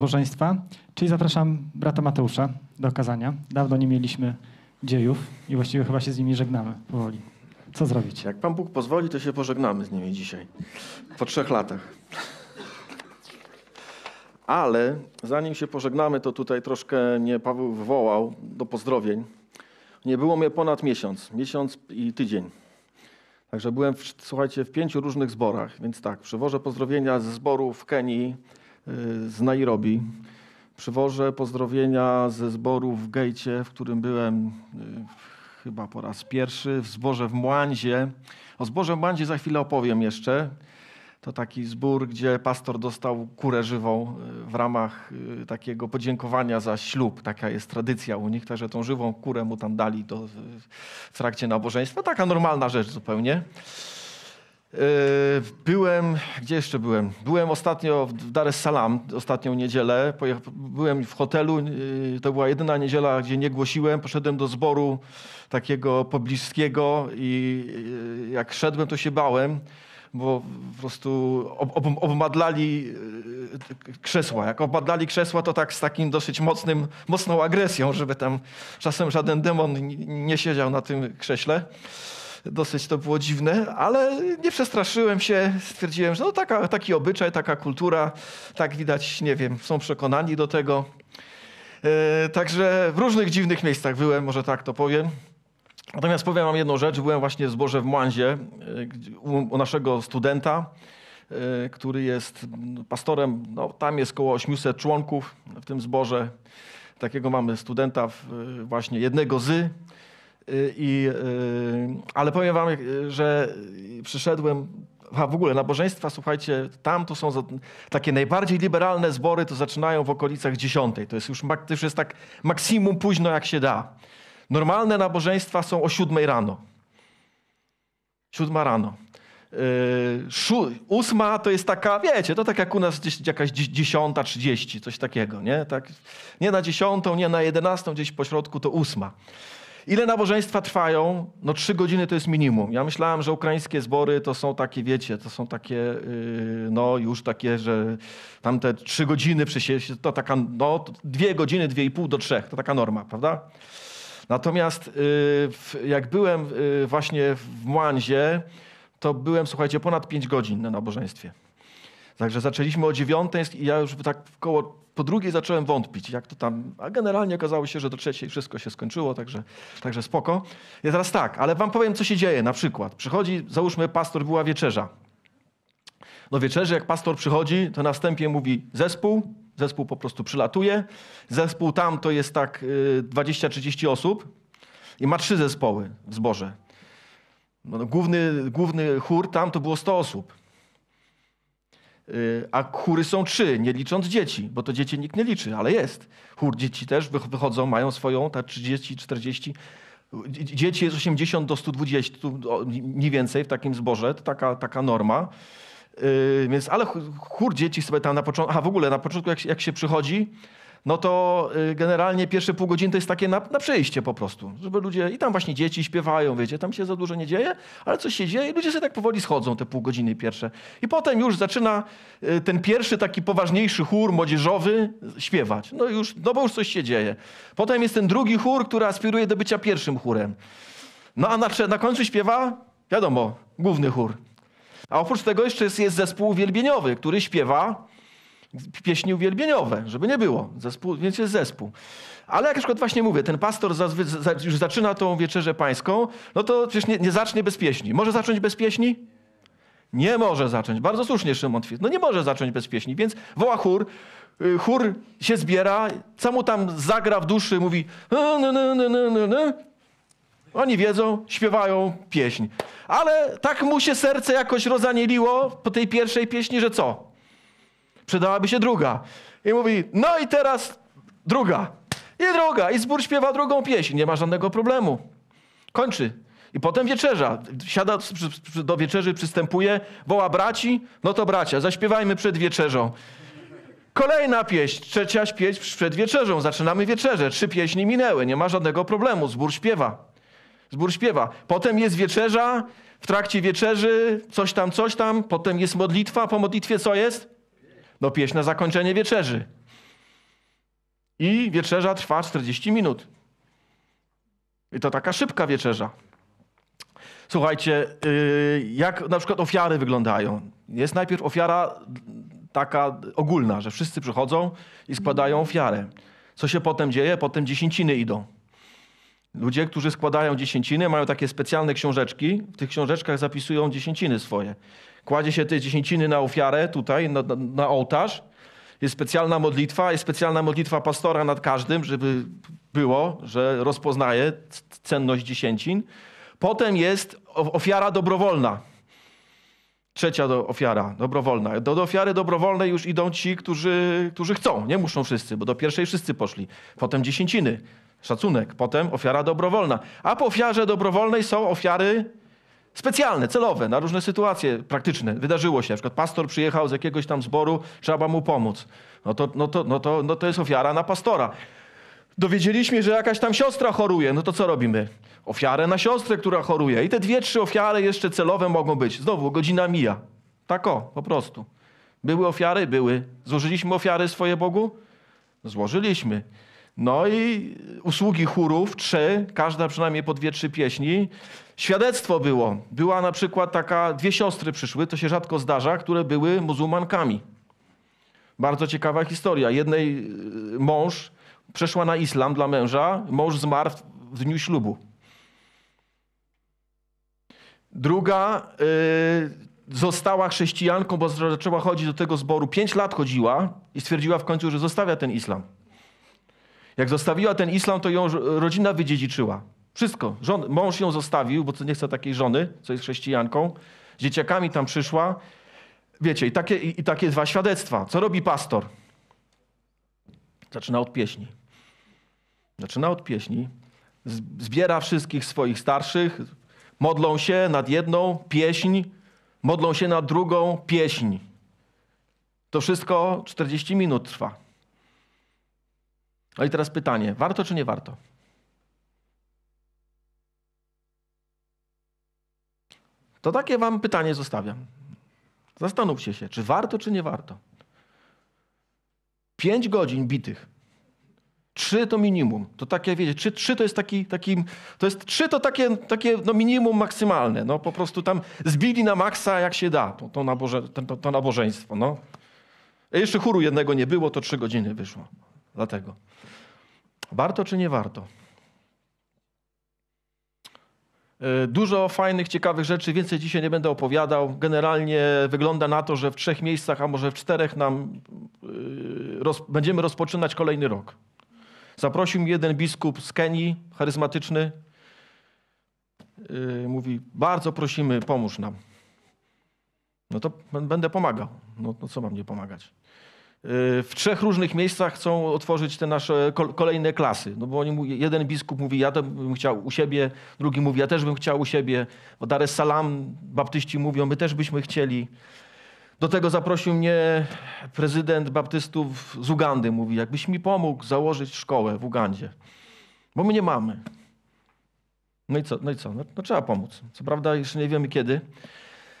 nabożeństwa, czyli zapraszam brata Mateusza do kazania. Dawno nie mieliśmy dziejów i właściwie chyba się z nimi żegnamy powoli. Co zrobić? Jak Pan Bóg pozwoli, to się pożegnamy z nimi dzisiaj. Po trzech latach. Ale zanim się pożegnamy, to tutaj troszkę mnie Paweł wywołał do pozdrowień. Nie było mnie ponad miesiąc, miesiąc i tydzień. Także byłem, w, słuchajcie, w pięciu różnych zborach, więc tak, przywożę pozdrowienia z zboru w Kenii, Y, z Nairobi. Przywożę pozdrowienia ze zboru w Gejcie, w którym byłem y, chyba po raz pierwszy, w zborze w Młandzie. O zborze w Młandzie za chwilę opowiem jeszcze. To taki zbór, gdzie pastor dostał kurę żywą y, w ramach takiego podziękowania za ślub. Taka jest tradycja u nich, także tą żywą kurę mu tam dali do, w trakcie nabożeństwa. Taka normalna rzecz zupełnie. E, byłem, gdzie jeszcze byłem? Byłem ostatnio w Dar es Salaam, ostatnią niedzielę. Byłem w hotelu, e, to była jedyna niedziela, gdzie nie głosiłem. Poszedłem do zboru takiego pobliskiego i e, jak szedłem, to się bałem, bo po prostu obmadlali krzesła. Jak obmadlali krzesła, to tak z takim dosyć mocnym, mocną agresją, żeby tam czasem żaden demon nie siedział na tym krześle. Dosyć to było dziwne, ale nie przestraszyłem się. Stwierdziłem, że no taka, taki obyczaj, taka kultura, tak widać, nie wiem, są przekonani do tego. E, także w różnych dziwnych miejscach byłem, może tak to powiem. Natomiast powiem wam jedną rzecz. Byłem właśnie w zborze w Młandzie e, u naszego studenta, e, który jest pastorem. No, tam jest około 800 członków w tym zborze. Takiego mamy studenta właśnie jednego zy. Y, I, y, ale powiem wam, że przyszedłem a w ogóle nabożeństwa, słuchajcie, tam to są takie najbardziej liberalne zbory, to zaczynają w okolicach dziesiątej. To jest już, to już jest tak maksimum późno, jak się da. Normalne nabożeństwa są o siódmej rano. Siódma rano. Yy, ósma to jest taka, wiecie, to tak jak u nas gdzieś jakaś dziesiąta, trzydzieści, coś takiego, nie? Tak, nie na dziesiątą, nie na jedenastą, gdzieś po środku to ósma. Ile nabożeństwa trwają? No trzy godziny to jest minimum. Ja myślałem, że ukraińskie zbory to są takie, wiecie, to są takie, yy, no już takie, że tamte trzy godziny przecież, to taka, no dwie godziny, dwie i pół do trzech, to taka norma, prawda? Natomiast yy, jak byłem yy, właśnie w Młanzie, to byłem, słuchajcie, ponad pięć godzin na nabożeństwie. Także zaczęliśmy o dziewiątej i ja już tak koło po drugiej zacząłem wątpić, jak to tam, a generalnie okazało się, że do trzeciej wszystko się skończyło, także, także spoko. Ja teraz tak, ale wam powiem, co się dzieje na przykład. Przychodzi, załóżmy, pastor, była wieczerza. No wieczerzy, jak pastor przychodzi, to na wstępie mówi zespół, zespół po prostu przylatuje. Zespół tam to jest tak 20-30 y, osób i ma trzy zespoły w zborze. No, no główny, główny chór tam to było 100 osób. Y, a chóry są trzy, nie licząc dzieci, bo to dzieci nikt nie liczy, ale jest. Chór dzieci też wychodzą, mają swoją, ta 30, 40. Dzieci jest 80 do 120, mniej więcej w takim zborze, to taka, taka norma. Yy, więc, ale chór dzieci sobie tam na początku, a w ogóle na początku jak, jak się przychodzi, no to y, generalnie pierwsze pół godziny to jest takie na, na przejście po prostu, żeby ludzie, i tam właśnie dzieci śpiewają, wiecie, tam się za dużo nie dzieje, ale coś się dzieje i ludzie sobie tak powoli schodzą te pół godziny pierwsze. I potem już zaczyna y, ten pierwszy taki poważniejszy chór młodzieżowy śpiewać. No już, no bo już coś się dzieje. Potem jest ten drugi chór, który aspiruje do bycia pierwszym chórem. No a na, na końcu śpiewa, wiadomo, główny chór. A oprócz tego jeszcze jest, jest zespół wielbieniowy, który śpiewa pieśni uwielbieniowe, żeby nie było. Zespół, więc jest zespół. Ale jak na przykład właśnie mówię, ten pastor już zaczyna tą wieczerzę pańską, no to przecież nie, nie zacznie bez pieśni. Może zacząć bez pieśni? Nie może zacząć. Bardzo słusznie Szymon twierdzi. No nie może zacząć bez pieśni, więc woła chór. Y, chór się zbiera, co mu tam zagra w duszy, mówi no, no, no, oni wiedzą, śpiewają pieśń. Ale tak mu się serce jakoś rozanieliło po tej pierwszej pieśni, że co? Przydałaby się druga. I mówi, no i teraz druga. I druga. I zbór śpiewa drugą pieśń. Nie ma żadnego problemu. Kończy. I potem wieczerza. Siada do wieczerzy, przystępuje, woła braci. No to bracia, zaśpiewajmy przed wieczerzą. Kolejna pieśń, trzecia pieśń przed wieczerzą. Zaczynamy wieczerzę. Trzy pieśni minęły, nie ma żadnego problemu. Zbór śpiewa. Zbór śpiewa. Potem jest wieczerza, w trakcie wieczerzy coś tam, coś tam. Potem jest modlitwa. Po modlitwie co jest? No pieśń na zakończenie wieczerzy. I wieczerza trwa 40 minut. I to taka szybka wieczerza. Słuchajcie, y, jak na przykład ofiary wyglądają. Jest najpierw ofiara taka ogólna, że wszyscy przychodzą i składają ofiarę. Co się potem dzieje? Potem dziesięciny idą. Ludzie, którzy składają dziesięciny, mają takie specjalne książeczki. W tych książeczkach zapisują dziesięciny swoje. Kładzie się te dziesięciny na ofiarę tutaj, na, na ołtarz. Jest specjalna modlitwa, jest specjalna modlitwa pastora nad każdym, żeby było, że rozpoznaje cenność dziesięcin. Potem jest ofiara dobrowolna. Trzecia do, ofiara, dobrowolna. Do, do, ofiary dobrowolnej już idą ci, którzy, którzy chcą. Nie muszą wszyscy, bo do pierwszej wszyscy poszli. Potem dziesięciny, szacunek. Potem ofiara dobrowolna. A po ofiarze dobrowolnej są ofiary specjalne, celowe, na różne sytuacje praktyczne. Wydarzyło się, na przykład pastor przyjechał z jakiegoś tam zboru, trzeba mu pomóc. No to, no to, no to, no to jest ofiara na pastora. Dowiedzieliśmy, że jakaś tam siostra choruje, no to co robimy? Ofiarę na siostrę, która choruje. I te dwie, trzy ofiary jeszcze celowe mogą być. Znowu, godzina mija. Tak o, po prostu. Były ofiary? Były. Złożyliśmy ofiary swoje Bogu? Złożyliśmy. No i usługi chórów, trzy, każda przynajmniej po dwie, trzy pieśni. Świadectwo było. Była na przykład taka, dwie siostry przyszły, to się rzadko zdarza, które były muzułmankami. Bardzo ciekawa historia. Jednej y, mąż przeszła na islam dla męża, mąż zmarł w dniu ślubu. Druga yy, została chrześcijanką, bo zaczęła chodzić do tego zboru. Pięć lat chodziła i stwierdziła w końcu, że zostawia ten islam. Jak zostawiła ten islam, to ją rodzina wydziedziczyła. Wszystko. Żon, mąż ją zostawił, bo nie chce takiej żony, co jest chrześcijanką. Z dzieciakami tam przyszła. Wiecie, i takie, i, i takie dwa świadectwa. Co robi pastor? Zaczyna od pieśni. Zaczyna od pieśni. Zbiera wszystkich swoich starszych, modlą się nad jedną pieśń, modlą się nad drugą pieśń. To wszystko 40 minut trwa. No i teraz pytanie, warto czy nie warto? To takie wam pytanie zostawiam. Zastanówcie się, czy warto, czy nie warto. Pięć godzin bitych. Trzy to minimum. To takie, wiecie, trzy, trzy to jest taki, taki, to jest trzy to takie, takie no minimum maksymalne. No po prostu tam zbili na maksa jak się da to, to, naboże, to, to nabożeństwo. No. jeszcze chóru jednego nie było, to trzy godziny wyszło. Dlatego. Warto czy nie warto? E, dużo fajnych, ciekawych rzeczy, więcej dzisiaj nie będę opowiadał. Generalnie wygląda na to, że w trzech miejscach, a może w czterech nam e, roz, będziemy rozpoczynać kolejny rok. Zaprosił mnie jeden biskup z Kenii, charyzmatyczny. E, mówi, bardzo prosimy, pomóż nam. No to będę pomagał. No, no co mam nie pomagać? Y, w trzech różnych miejscach chcą otworzyć te nasze kolejne klasy. No bo oni, jeden biskup mówi, ja to bym chciał u siebie, drugi mówi, ja też bym chciał u siebie. W Dar es Salaam baptyści mówią, my też byśmy chcieli. Do tego zaprosił mnie prezydent baptystów z Ugandy. Mówi, jakbyś mi pomógł założyć szkołę w Ugandzie, bo my nie mamy. No i co? No, i co? no, no trzeba pomóc. Co prawda jeszcze nie wiemy kiedy,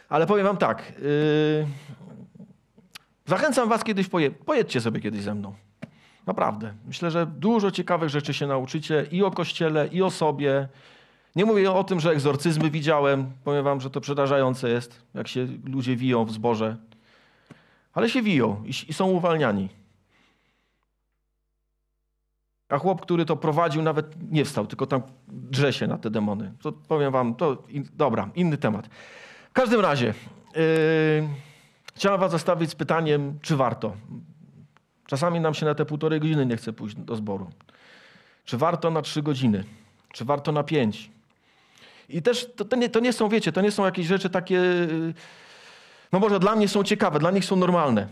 ale powiem wam tak. Yy Zachęcam was kiedyś, poje, pojedźcie sobie kiedyś ze mną. Naprawdę. Myślę, że dużo ciekawych rzeczy się nauczycie i o Kościele, i o sobie. Nie mówię o tym, że egzorcyzmy widziałem. Powiem wam, że to przerażające jest, jak się ludzie wiją w zboże. Ale się wiją i, i są uwalniani. A chłop, który to prowadził, nawet nie wstał, tylko tam drze się na te demony. To powiem wam, to in, dobra, inny temat. W każdym razie. Yy... Chciałem was zostawić z pytaniem, czy warto. Czasami nam się na te półtorej godziny nie chce pójść do zboru. Czy warto na trzy godziny? Czy warto na pięć? I też to, to, nie, to nie są, wiecie, to nie są jakieś rzeczy takie, yy, no może dla mnie są ciekawe, dla nich są normalne.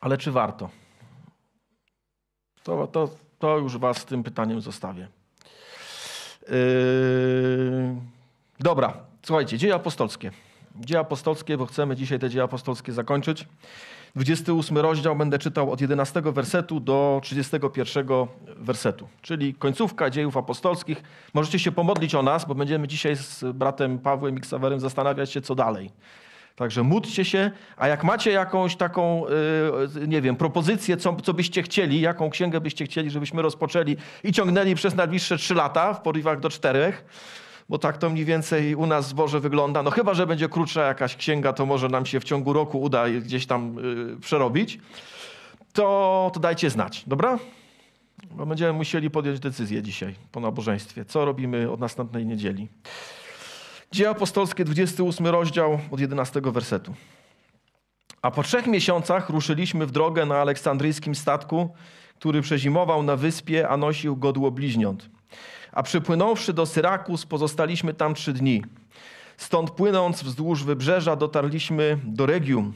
Ale czy warto? To, to, to już was z tym pytaniem zostawię. Yy... dobra, słuchajcie, dzieje apostolskie. Dzieje apostolskie, bo chcemy dzisiaj te dzieje apostolskie zakończyć. 28 rozdział będę czytał od 11 wersetu do 31 wersetu, czyli końcówka dziejów apostolskich. Możecie się pomodlić o nas, bo będziemy dzisiaj z bratem Pawłem i Ksawerem zastanawiać się, co dalej. Także módlcie się, a jak macie jakąś taką, y, nie wiem, propozycję, co, co byście chcieli, jaką księgę byście chcieli, żebyśmy rozpoczęli i ciągnęli przez najbliższe trzy lata w porywach do czterech, bo tak to mniej więcej u nas zboże wygląda. No chyba, że będzie krótsza jakaś księga, to może nam się w ciągu roku uda gdzieś tam yy, przerobić. To, to dajcie znać, dobra? Bo będziemy musieli podjąć decyzję dzisiaj po nabożeństwie. Co robimy od następnej niedzieli? Dzieje apostolskie, 28 rozdział od 11 wersetu. A po trzech miesiącach ruszyliśmy w drogę na aleksandryjskim statku, który przezimował na wyspie, a nosił godło bliźniąt a przypłynąwszy do Syrakus, pozostaliśmy tam trzy dni. Stąd płynąc wzdłuż wybrzeża dotarliśmy do Regium.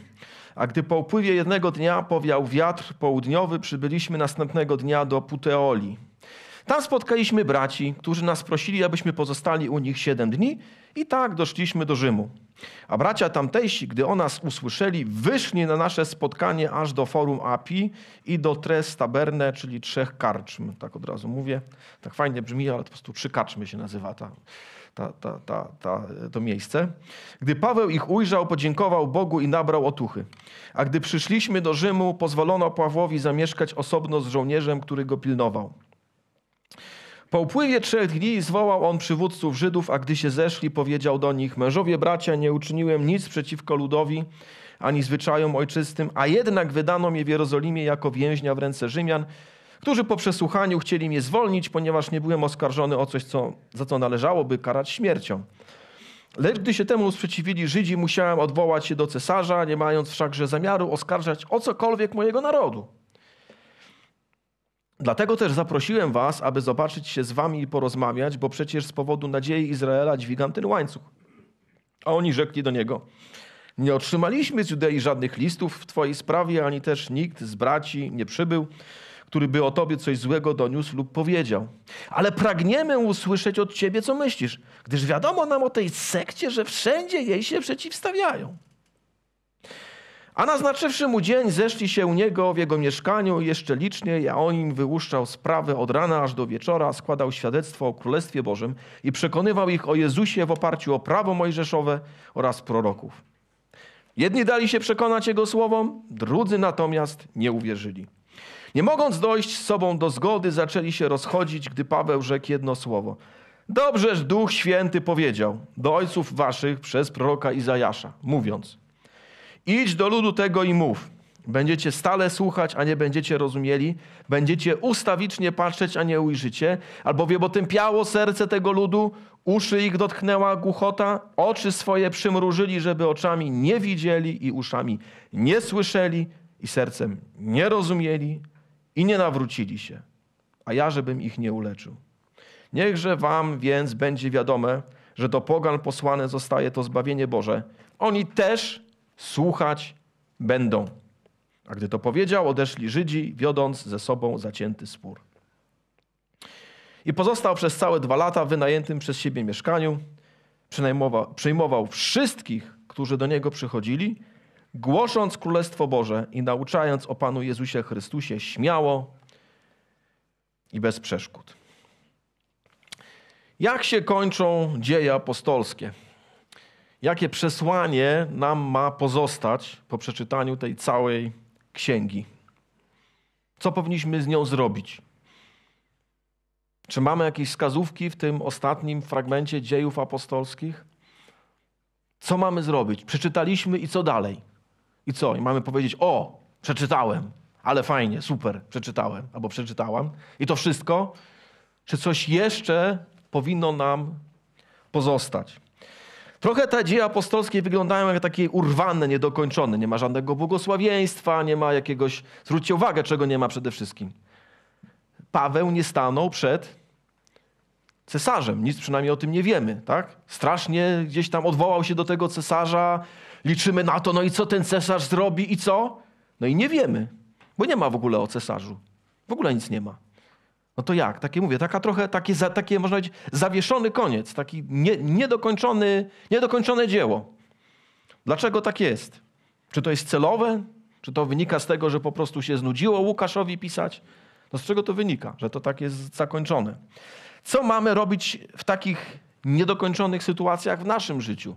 A gdy po upływie jednego dnia powiał wiatr południowy, przybyliśmy następnego dnia do Puteoli. Tam spotkaliśmy braci, którzy nas prosili, abyśmy pozostali u nich siedem dni i tak doszliśmy do Rzymu. A bracia tamtejsi, gdy o nas usłyszeli, wyszli na nasze spotkanie aż do forum API i do Tres Taberne, czyli trzech karczm. Tak od razu mówię. Tak fajnie brzmi, ale po prostu trzy karczmy się nazywa ta, ta, ta, ta, ta, to miejsce. Gdy Paweł ich ujrzał, podziękował Bogu i nabrał otuchy. A gdy przyszliśmy do Rzymu, pozwolono Pawłowi zamieszkać osobno z żołnierzem, który go pilnował. Po upływie trzech dni zwołał on przywódców Żydów, a gdy się zeszli, powiedział do nich: Mężowie, bracia, nie uczyniłem nic przeciwko ludowi ani zwyczajom ojczystym, a jednak wydano mnie w Jerozolimie jako więźnia w ręce Rzymian, którzy po przesłuchaniu chcieli mnie zwolnić, ponieważ nie byłem oskarżony o coś, co, za co należałoby karać śmiercią. Lecz gdy się temu sprzeciwili Żydzi, musiałem odwołać się do cesarza, nie mając wszakże zamiaru oskarżać o cokolwiek mojego narodu. Dlatego też zaprosiłem was, aby zobaczyć się z wami i porozmawiać, bo przecież z powodu nadziei Izraela dźwigam ten łańcuch. A oni rzekli do niego: Nie otrzymaliśmy z Judei żadnych listów w twojej sprawie, ani też nikt z braci nie przybył, który by o tobie coś złego doniósł lub powiedział. Ale pragniemy usłyszeć od ciebie, co myślisz, gdyż wiadomo nam o tej sekcie, że wszędzie jej się przeciwstawiają. A naznaczywszy mu dzień, zeszli się u niego w jego mieszkaniu jeszcze liczniej, a on im wyłuszczał sprawy od rana aż do wieczora, składał świadectwo o Królestwie Bożym i przekonywał ich o Jezusie w oparciu o prawo mojżeszowe oraz proroków. Jedni dali się przekonać jego słowom, drudzy natomiast nie uwierzyli. Nie mogąc dojść z sobą do zgody, zaczęli się rozchodzić, gdy Paweł rzekł jedno słowo. Dobrzeż Duch Święty powiedział do ojców waszych przez proroka Izajasza, mówiąc – Idź do ludu tego i mów. Będziecie stale słuchać, a nie będziecie rozumieli. Będziecie ustawicznie patrzeć, a nie ujrzycie. Albowiem otępiało serce tego ludu, uszy ich dotknęła głuchota, oczy swoje przymrużyli, żeby oczami nie widzieli i uszami nie słyszeli i sercem nie rozumieli i nie nawrócili się. A ja, żebym ich nie uleczył. Niechże wam więc będzie wiadome, że do pogan posłane zostaje to zbawienie Boże. Oni też słuchać będą. A gdy to powiedział, odeszli Żydzi, wiodąc ze sobą zacięty spór. I pozostał przez całe dwa lata w wynajętym przez siebie mieszkaniu. Przynajmował, przyjmował wszystkich, którzy do niego przychodzili, głosząc Królestwo Boże i nauczając o Panu Jezusie Chrystusie śmiało i bez przeszkód. Jak się kończą dzieje apostolskie? jakie przesłanie nam ma pozostać po przeczytaniu tej całej księgi. Co powinniśmy z nią zrobić? Czy mamy jakieś wskazówki w tym ostatnim fragmencie dziejów apostolskich? Co mamy zrobić? Przeczytaliśmy i co dalej? I co? I mamy powiedzieć: O, przeczytałem, ale fajnie, super, przeczytałem albo przeczytałam. I to wszystko? Czy coś jeszcze powinno nam pozostać? Trochę te dzieje apostolskie wyglądają jak takie urwane, niedokończone. Nie ma żadnego błogosławieństwa, nie ma jakiegoś... Zwróćcie uwagę, czego nie ma przede wszystkim. Paweł nie stanął przed cesarzem. Nic przynajmniej o tym nie wiemy. Tak? Strasznie gdzieś tam odwołał się do tego cesarza. Liczymy na to, no i co ten cesarz zrobi i co? No i nie wiemy, bo nie ma w ogóle o cesarzu. W ogóle nic nie ma. No to jak? Takie mówię, taka trochę, takie, za, takie można powiedzieć, zawieszony koniec, taki nie, niedokończony, niedokończone dzieło. Dlaczego tak jest? Czy to jest celowe? Czy to wynika z tego, że po prostu się znudziło Łukaszowi pisać? No z czego to wynika, że to tak jest zakończone? Co mamy robić w takich niedokończonych sytuacjach w naszym życiu?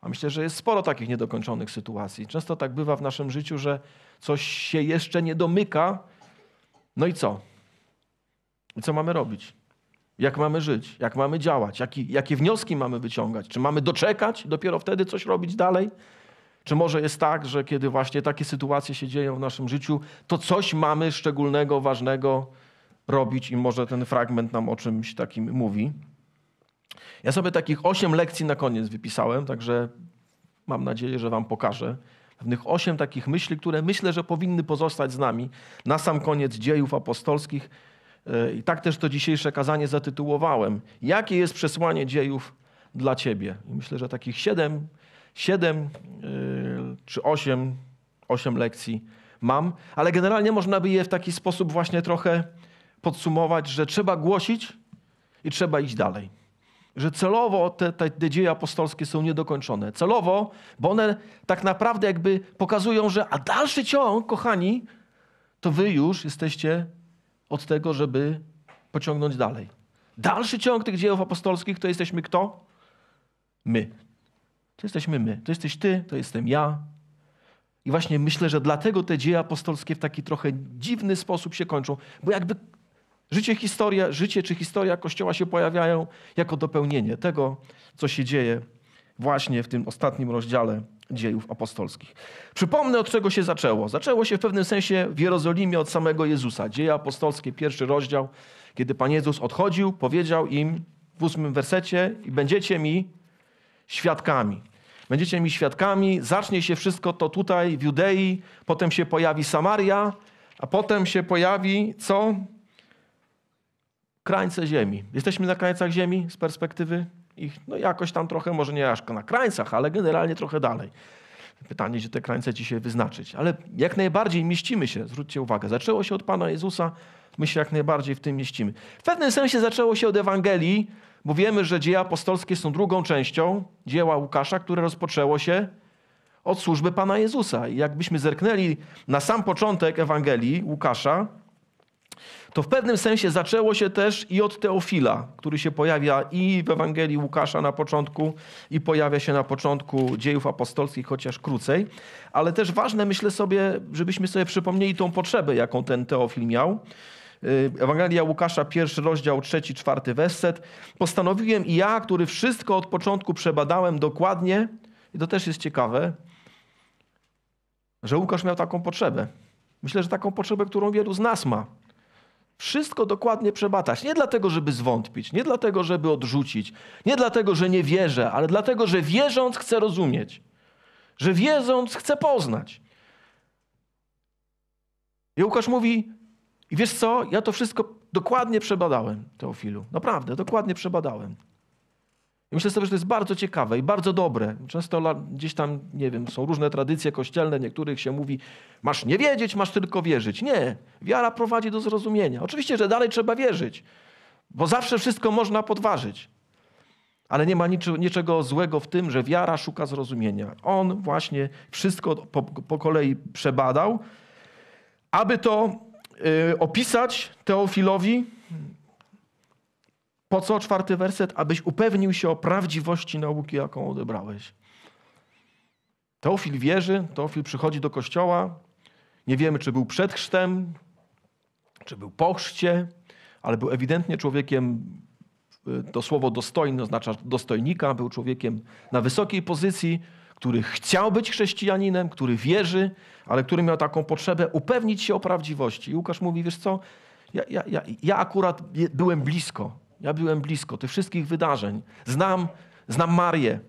A myślę, że jest sporo takich niedokończonych sytuacji. Często tak bywa w naszym życiu, że coś się jeszcze nie domyka. No i co? I co mamy robić? Jak mamy żyć? Jak mamy działać? Jaki, jakie wnioski mamy wyciągać? Czy mamy doczekać, dopiero wtedy coś robić dalej? Czy może jest tak, że kiedy właśnie takie sytuacje się dzieją w naszym życiu, to coś mamy szczególnego, ważnego robić i może ten fragment nam o czymś takim mówi? Ja sobie takich osiem lekcji na koniec wypisałem, także mam nadzieję, że Wam pokażę. Pewnych osiem takich myśli, które myślę, że powinny pozostać z nami na sam koniec dziejów apostolskich E, I tak też to dzisiejsze kazanie zatytułowałem. Jakie jest przesłanie dziejów dla ciebie? I myślę, że takich siedem, siedem e, czy osiem, osiem lekcji mam, ale generalnie można by je w taki sposób właśnie trochę podsumować, że trzeba głosić i trzeba iść dalej. Że celowo te, te, te dzieje apostolskie są niedokończone. Celowo, bo one tak naprawdę jakby pokazują, że a dalszy ciąg, kochani, to wy już jesteście od tego, żeby pociągnąć dalej. Dalszy ciąg tych dziejów apostolskich to jesteśmy kto? My. To jesteśmy my. To jesteś ty, to jestem ja. I właśnie myślę, że dlatego te dzieje apostolskie w taki trochę dziwny sposób się kończą, bo jakby życie, historia, życie czy historia Kościoła się pojawiają jako dopełnienie tego, co się dzieje właśnie w tym ostatnim rozdziale dziejów apostolskich. Przypomnę, od czego się zaczęło. Zaczęło się w pewnym sensie w Jerozolimie od samego Jezusa. Dzieje apostolskie, pierwszy rozdział, kiedy Pan Jezus odchodził, powiedział im w ósmym wersecie i będziecie mi świadkami. Będziecie mi świadkami. Zacznie się wszystko to tutaj w Judei, potem się pojawi Samaria, a potem się pojawi co? Krańce ziemi. Jesteśmy na krańcach ziemi z perspektywy ich no jakoś tam trochę, może nie aż na krańcach, ale generalnie trochę dalej. Pytanie, gdzie te krańce dzisiaj wyznaczyć. Ale jak najbardziej mieścimy się, zwróćcie uwagę. Zaczęło się od Pana Jezusa, my się jak najbardziej w tym mieścimy. W pewnym sensie zaczęło się od Ewangelii, bo wiemy, że dzieje apostolskie są drugą częścią dzieła Łukasza, które rozpoczęło się od służby Pana Jezusa. I jakbyśmy zerknęli na sam początek Ewangelii Łukasza, to w pewnym sensie zaczęło się też i od Teofila, który się pojawia i w Ewangelii Łukasza na początku, i pojawia się na początku dziejów apostolskich, chociaż krócej. Ale też ważne, myślę sobie, żebyśmy sobie przypomnieli tą potrzebę, jaką ten Teofil miał. Y, Ewangelia Łukasza, pierwszy rozdział, trzeci, czwarty werset. Postanowiłem i ja, który wszystko od początku przebadałem dokładnie, i to też jest ciekawe, że Łukasz miał taką potrzebę. Myślę, że taką potrzebę, którą wielu z nas ma wszystko dokładnie przebatać, Nie dlatego, żeby zwątpić, nie dlatego, żeby odrzucić, nie dlatego, że nie wierzę, ale dlatego, że wierząc chcę rozumieć, że wierząc chcę poznać. I Łukasz mówi, i wiesz co, ja to wszystko dokładnie przebadałem, Teofilu. Naprawdę, dokładnie przebadałem. I myślę sobie, że to jest bardzo ciekawe i bardzo dobre. Często gdzieś tam, nie wiem, są różne tradycje kościelne, niektórych się mówi, masz nie wiedzieć, masz tylko wierzyć. Nie, wiara prowadzi do zrozumienia. Oczywiście, że dalej trzeba wierzyć, bo zawsze wszystko można podważyć. Ale nie ma niczego złego w tym, że wiara szuka zrozumienia. On właśnie wszystko po, po kolei przebadał, aby to y, opisać Teofilowi po co czwarty werset? Abyś upewnił się o prawdziwości nauki, jaką odebrałeś. Teofil wierzy, Teofil przychodzi do kościoła. Nie wiemy, czy był przed chrztem, czy był po chrzcie, ale był ewidentnie człowiekiem, y, to słowo dostojny oznacza dostojnika, był człowiekiem na wysokiej pozycji, który chciał być chrześcijaninem, który wierzy, ale który miał taką potrzebę upewnić się o prawdziwości. I Łukasz mówi, wiesz co, ja, ja, ja, ja akurat byłem blisko. Ja byłem blisko tych wszystkich wydarzeń. Znam, znam Marię,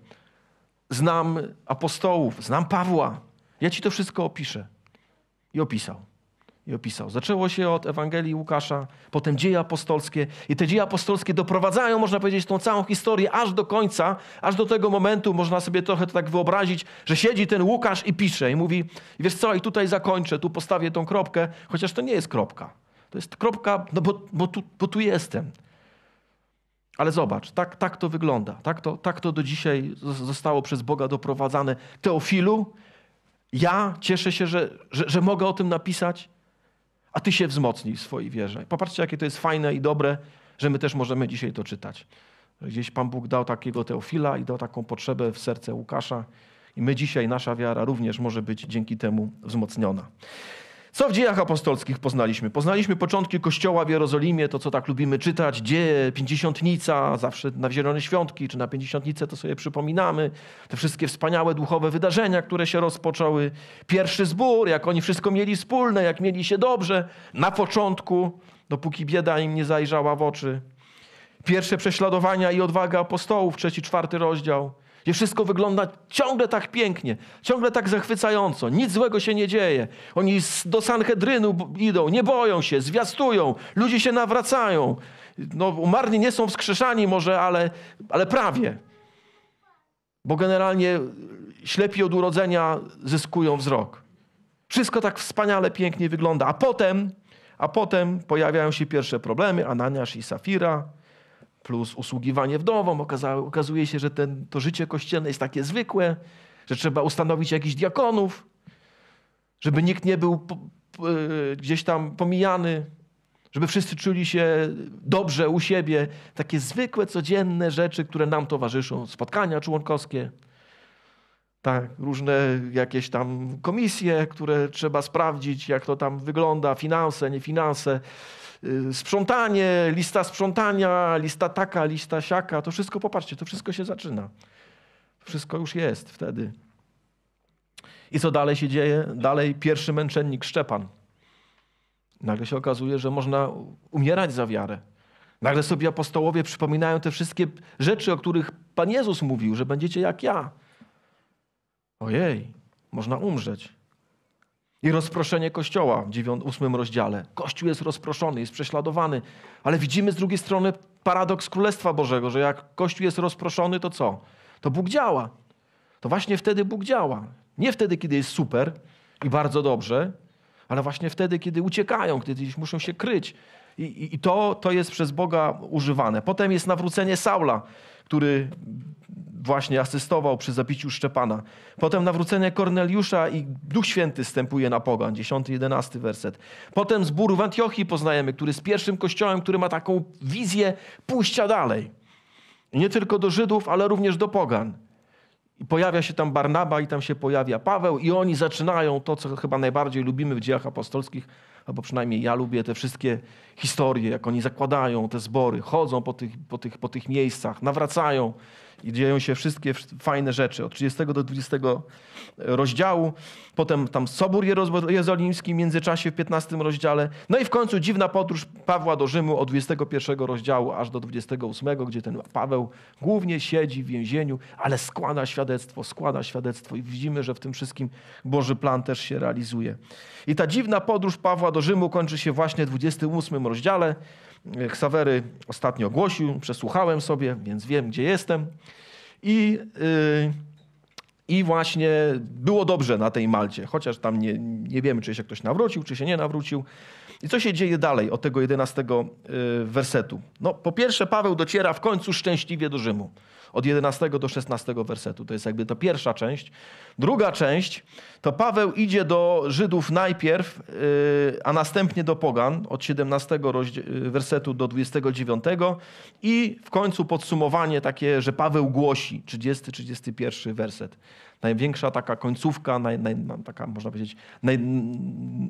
znam apostołów, znam Pawła. Ja ci to wszystko opiszę. I opisał. I opisał. Zaczęło się od Ewangelii Łukasza, potem dzieje apostolskie. I te dzieje apostolskie doprowadzają, można powiedzieć, tą całą historię aż do końca, aż do tego momentu. Można sobie trochę to tak wyobrazić, że siedzi ten Łukasz i pisze. I mówi, wiesz co, i tutaj zakończę, tu postawię tą kropkę. Chociaż to nie jest kropka. To jest kropka, no bo, bo, tu, bo tu jestem. Ale zobacz, tak, tak to wygląda. Tak to, tak to do dzisiaj zostało przez Boga doprowadzane. Teofilu, ja cieszę się, że, że, że mogę o tym napisać, a ty się wzmocnij w swojej wierze. Popatrzcie, jakie to jest fajne i dobre, że my też możemy dzisiaj to czytać. Gdzieś Pan Bóg dał takiego Teofila i dał taką potrzebę w serce Łukasza. I my dzisiaj, nasza wiara również może być dzięki temu wzmocniona. Co w dziejach apostolskich poznaliśmy? Poznaliśmy początki kościoła w Jerozolimie, to co tak lubimy czytać, dzieje, pięćdziesiątnica, zawsze na Zielone Świątki czy na pięćdziesiątnicę to sobie przypominamy. Te wszystkie wspaniałe duchowe wydarzenia, które się rozpoczęły. Pierwszy zbór, jak oni wszystko mieli wspólne, jak mieli się dobrze na początku, dopóki bieda im nie zajrzała w oczy. Pierwsze prześladowania i odwaga apostołów, trzeci, czwarty rozdział gdzie wszystko wygląda ciągle tak pięknie, ciągle tak zachwycająco, nic złego się nie dzieje. Oni do Sanhedrynu idą, nie boją się, zwiastują, ludzie się nawracają. No, umarli nie są wskrzeszani może, ale, ale prawie. Bo generalnie ślepi od urodzenia zyskują wzrok. Wszystko tak wspaniale, pięknie wygląda. A potem, a potem pojawiają się pierwsze problemy, Ananiasz i Safira plus usługiwanie wdowom. Okazało, okazuje się, że ten, to życie kościelne jest takie zwykłe, że trzeba ustanowić jakichś diakonów, żeby nikt nie był po, po, e, gdzieś tam pomijany, żeby wszyscy czuli się dobrze u siebie. Takie zwykłe, codzienne rzeczy, które nam towarzyszą, spotkania członkowskie. Tak, różne jakieś tam komisje, które trzeba sprawdzić, jak to tam wygląda, finanse, nie finanse. Y, sprzątanie, lista sprzątania, lista taka, lista siaka. To wszystko, popatrzcie, to wszystko się zaczyna. Wszystko już jest wtedy. I co dalej się dzieje? Dalej pierwszy męczennik Szczepan. Nagle się okazuje, że można umierać za wiarę. Nagle sobie apostołowie przypominają te wszystkie rzeczy, o których Pan Jezus mówił, że będziecie jak ja. Ojej, można umrzeć. I rozproszenie Kościoła w 9, 8 rozdziale. Kościół jest rozproszony, jest prześladowany, ale widzimy z drugiej strony paradoks Królestwa Bożego, że jak Kościół jest rozproszony, to co? To Bóg działa. To właśnie wtedy Bóg działa. Nie wtedy, kiedy jest super i bardzo dobrze, ale właśnie wtedy, kiedy uciekają, kiedy gdzieś muszą się kryć. I, i, I, to, to jest przez Boga używane. Potem jest nawrócenie Saula, który właśnie asystował przy zabiciu Szczepana. Potem nawrócenie Korneliusza i Duch Święty stępuje na pogan, 10-11 werset. Potem zbór w Antiochii poznajemy, który jest pierwszym kościołem, który ma taką wizję pójścia dalej. nie tylko do Żydów, ale również do pogan. I pojawia się tam Barnaba i tam się pojawia Paweł i oni zaczynają to, co chyba najbardziej lubimy w dziejach apostolskich, albo przynajmniej ja lubię te wszystkie historie, jak oni zakładają te zbory, chodzą po tych, po tych, po tych miejscach, nawracają i dzieją się wszystkie fajne rzeczy od 30 do 20 rozdziału. Potem tam Sobór Jerozolimski w międzyczasie w 15 rozdziale. No i w końcu dziwna podróż Pawła do Rzymu od 21 rozdziału aż do 28, gdzie ten Paweł głównie siedzi w więzieniu, ale składa świadectwo, składa świadectwo i widzimy, że w tym wszystkim Boży plan też się realizuje. I ta dziwna podróż Pawła do Rzymu kończy się właśnie w 28 rozdziale. Ksawery ostatnio głosił, przesłuchałem sobie, więc wiem, gdzie jestem. I, yy, i właśnie było dobrze na tej Malcie, chociaż tam nie, nie wiemy, czy się ktoś nawrócił, czy się nie nawrócił. I co się dzieje dalej od tego jedenastego y, wersetu? No, po pierwsze, Paweł dociera w końcu szczęśliwie do Rzymu od 11 do 16 wersetu. To jest jakby ta pierwsza część. Druga część to Paweł idzie do Żydów najpierw, y, a następnie do Pogan od 17 y, wersetu do 29 i w końcu podsumowanie takie, że Paweł głosi 30-31 werset. Największa taka końcówka, naj, naj, no, taka można powiedzieć naj,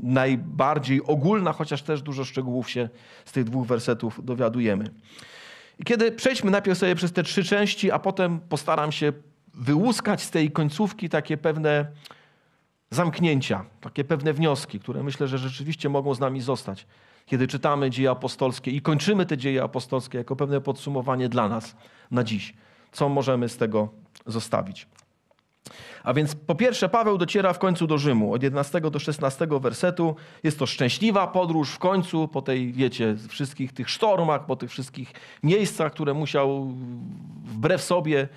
najbardziej ogólna, chociaż też dużo szczegółów się z tych dwóch wersetów dowiadujemy. I kiedy przejdźmy najpierw sobie przez te trzy części, a potem postaram się wyłuskać z tej końcówki takie pewne zamknięcia, takie pewne wnioski, które myślę, że rzeczywiście mogą z nami zostać, kiedy czytamy dzieje apostolskie i kończymy te dzieje apostolskie jako pewne podsumowanie dla nas na dziś. Co możemy z tego zostawić? A więc po pierwsze Paweł dociera w końcu do Rzymu, od 11 do 16 wersetu. Jest to szczęśliwa podróż w końcu po tej, wiecie, wszystkich tych sztormach, po tych wszystkich miejscach, które musiał wbrew sobie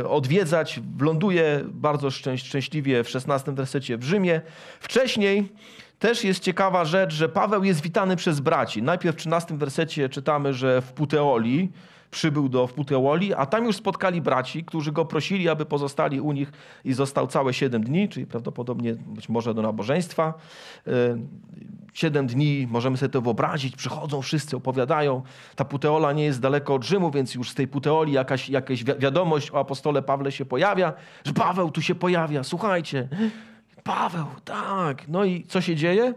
y, odwiedzać. Ląduje bardzo szczęśliwie w 16 wersecie w Rzymie. Wcześniej też jest ciekawa rzecz, że Paweł jest witany przez braci. Najpierw w 13 wersecie czytamy, że w Puteoli, przybył do Puteoli, a tam już spotkali braci, którzy go prosili, aby pozostali u nich i został całe siedem dni, czyli prawdopodobnie być może do nabożeństwa. E, siedem dni, możemy sobie to wyobrazić, przychodzą wszyscy, opowiadają. Ta Puteola nie jest daleko od Rzymu, więc już z tej Puteoli jakaś, jakaś wiadomość o apostole Pawle się pojawia, że Paweł tu się pojawia, słuchajcie. Paweł, tak. No i co się dzieje?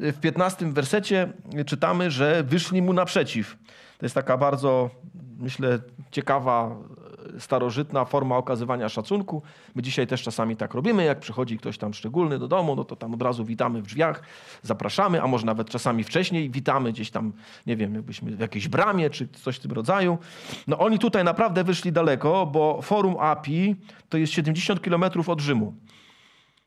E, w 15 wersecie czytamy, że wyszli mu naprzeciw. To jest taka bardzo, myślę, ciekawa, e, starożytna forma okazywania szacunku. My dzisiaj też czasami tak robimy. Jak przychodzi ktoś tam szczególny do domu, no to tam od razu witamy w drzwiach, zapraszamy, a może nawet czasami wcześniej witamy gdzieś tam, nie wiem, jakbyśmy w jakiejś bramie czy coś w tym rodzaju. No oni tutaj naprawdę wyszli daleko, bo forum API to jest 70 kilometrów od Rzymu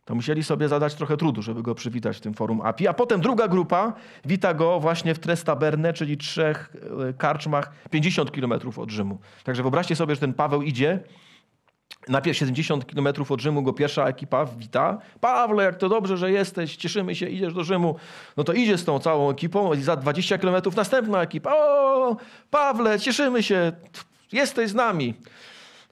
to musieli sobie zadać trochę trudu, żeby go przywitać w tym forum API. A potem druga grupa wita go właśnie w Trestaberne, czyli trzech e, karczmach 50 kilometrów od Rzymu. Także wyobraźcie sobie, że ten Paweł idzie Najpierw 70 km od Rzymu go pierwsza ekipa wita. Pawle, jak to dobrze, że jesteś, cieszymy się, idziesz do Rzymu. No to idzie z tą całą ekipą i za 20 km następna ekipa. O, Pawle, cieszymy się, jesteś z nami.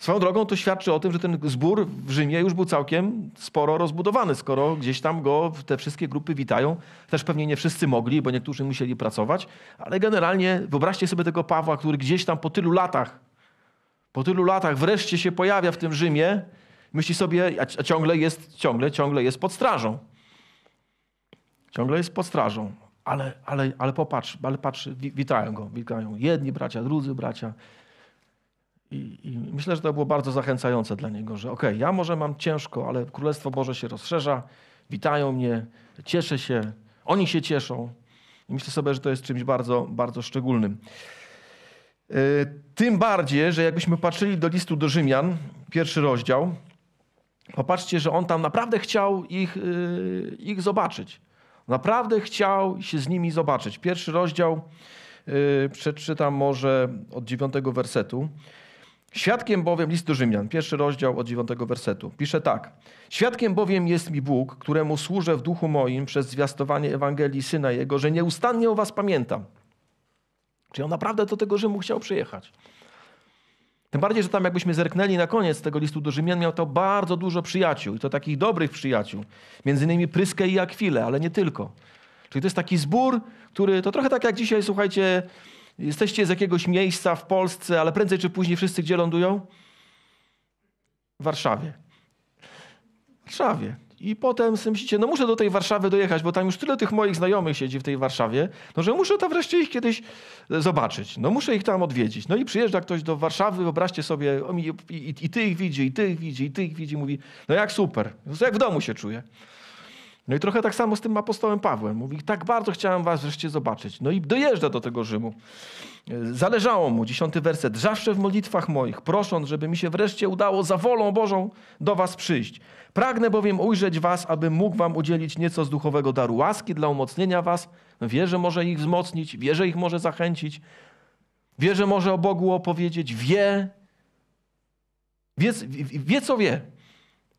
Swoją drogą to świadczy o tym, że ten zbór w Rzymie już był całkiem sporo rozbudowany, skoro gdzieś tam go te wszystkie grupy witają. Też pewnie nie wszyscy mogli, bo niektórzy musieli pracować, ale generalnie wyobraźcie sobie tego Pawła, który gdzieś tam po tylu latach, po tylu latach wreszcie się pojawia w tym Rzymie, myśli sobie, a ciągle jest, ciągle, ciągle jest pod strażą. Ciągle jest pod strażą. Ale, ale, ale popatrz, ale patrz, witają go, witają jedni bracia, drudzy bracia i, myślę, że to było bardzo zachęcające dla niego, że okej, okay, ja może mam ciężko, ale Królestwo Boże się rozszerza, witają mnie, cieszę się, oni się cieszą. I myślę sobie, że to jest czymś bardzo, bardzo szczególnym. E, tym bardziej, że jakbyśmy patrzyli do listu do Rzymian, pierwszy rozdział, popatrzcie, że on tam naprawdę chciał ich, e, ich zobaczyć. Naprawdę chciał się z nimi zobaczyć. Pierwszy rozdział, e, przeczytam może od dziewiątego wersetu. Świadkiem bowiem, listu Rzymian, pierwszy rozdział od dziewiątego wersetu, pisze tak. Świadkiem bowiem jest mi Bóg, któremu służę w duchu moim przez zwiastowanie Ewangelii Syna Jego, że nieustannie o was pamiętam. Czyli on naprawdę do tego Rzymu chciał przyjechać. Tym bardziej, że tam jakbyśmy zerknęli na koniec tego listu do Rzymian, miał to bardzo dużo przyjaciół i to takich dobrych przyjaciół. Między innymi Pryskę i Akwilę, ale nie tylko. Czyli to jest taki zbór, który to trochę tak jak dzisiaj, słuchajcie, Jesteście z jakiegoś miejsca w Polsce, ale prędzej czy później wszyscy gdzie lądują? W Warszawie. W Warszawie. I potem sobie myślicie, no muszę do tej Warszawy dojechać, bo tam już tyle tych moich znajomych siedzi w tej Warszawie, no że muszę tam wreszcie ich kiedyś e, zobaczyć. No muszę ich tam odwiedzić. No i przyjeżdża ktoś do Warszawy, wyobraźcie sobie, i, i, i ty ich widzi, i ty ich widzi, i ty ich widzi, mówi, no jak super, no jak w domu się czuję. No i trochę tak samo z tym apostołem Pawłem. Mówi, tak bardzo chciałem was wreszcie zobaczyć. No i dojeżdża do tego Rzymu. E, zależało mu, dziesiąty werset, zawsze w modlitwach moich, prosząc, żeby mi się wreszcie udało za wolą Bożą do was przyjść. Pragnę bowiem ujrzeć was, abym mógł wam udzielić nieco z duchowego daru łaski dla umocnienia was. wierzę że może ich wzmocnić, wierzę że ich może zachęcić, wierzę że może o Bogu opowiedzieć, wie, wie, wie, wie co wie.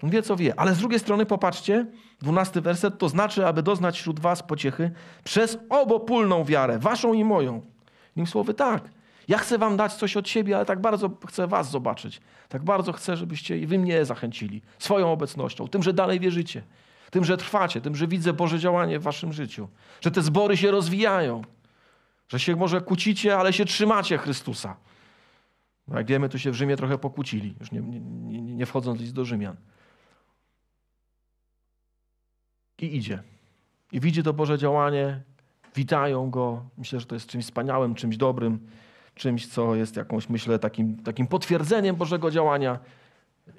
On wie, co wie. Ale z drugiej strony popatrzcie, dwunasty werset, to znaczy, aby doznać wśród was pociechy przez obopólną wiarę, waszą i moją. Nim słowy tak. Ja chcę wam dać coś od siebie, ale tak bardzo chcę was zobaczyć. Tak bardzo chcę, żebyście i wy mnie zachęcili swoją obecnością, tym, że dalej wierzycie, tym, że trwacie, tym, że widzę Boże działanie w waszym życiu, że te zbory się rozwijają, że się może kłócicie, ale się trzymacie Chrystusa. No jak wiemy, tu się w Rzymie trochę pokłócili, już nie, nie, nie wchodząc list do Rzymian. i idzie. I widzi to Boże działanie, witają go. Myślę, że to jest czymś wspaniałym, czymś dobrym, czymś, co jest jakąś, myślę, takim, takim potwierdzeniem Bożego działania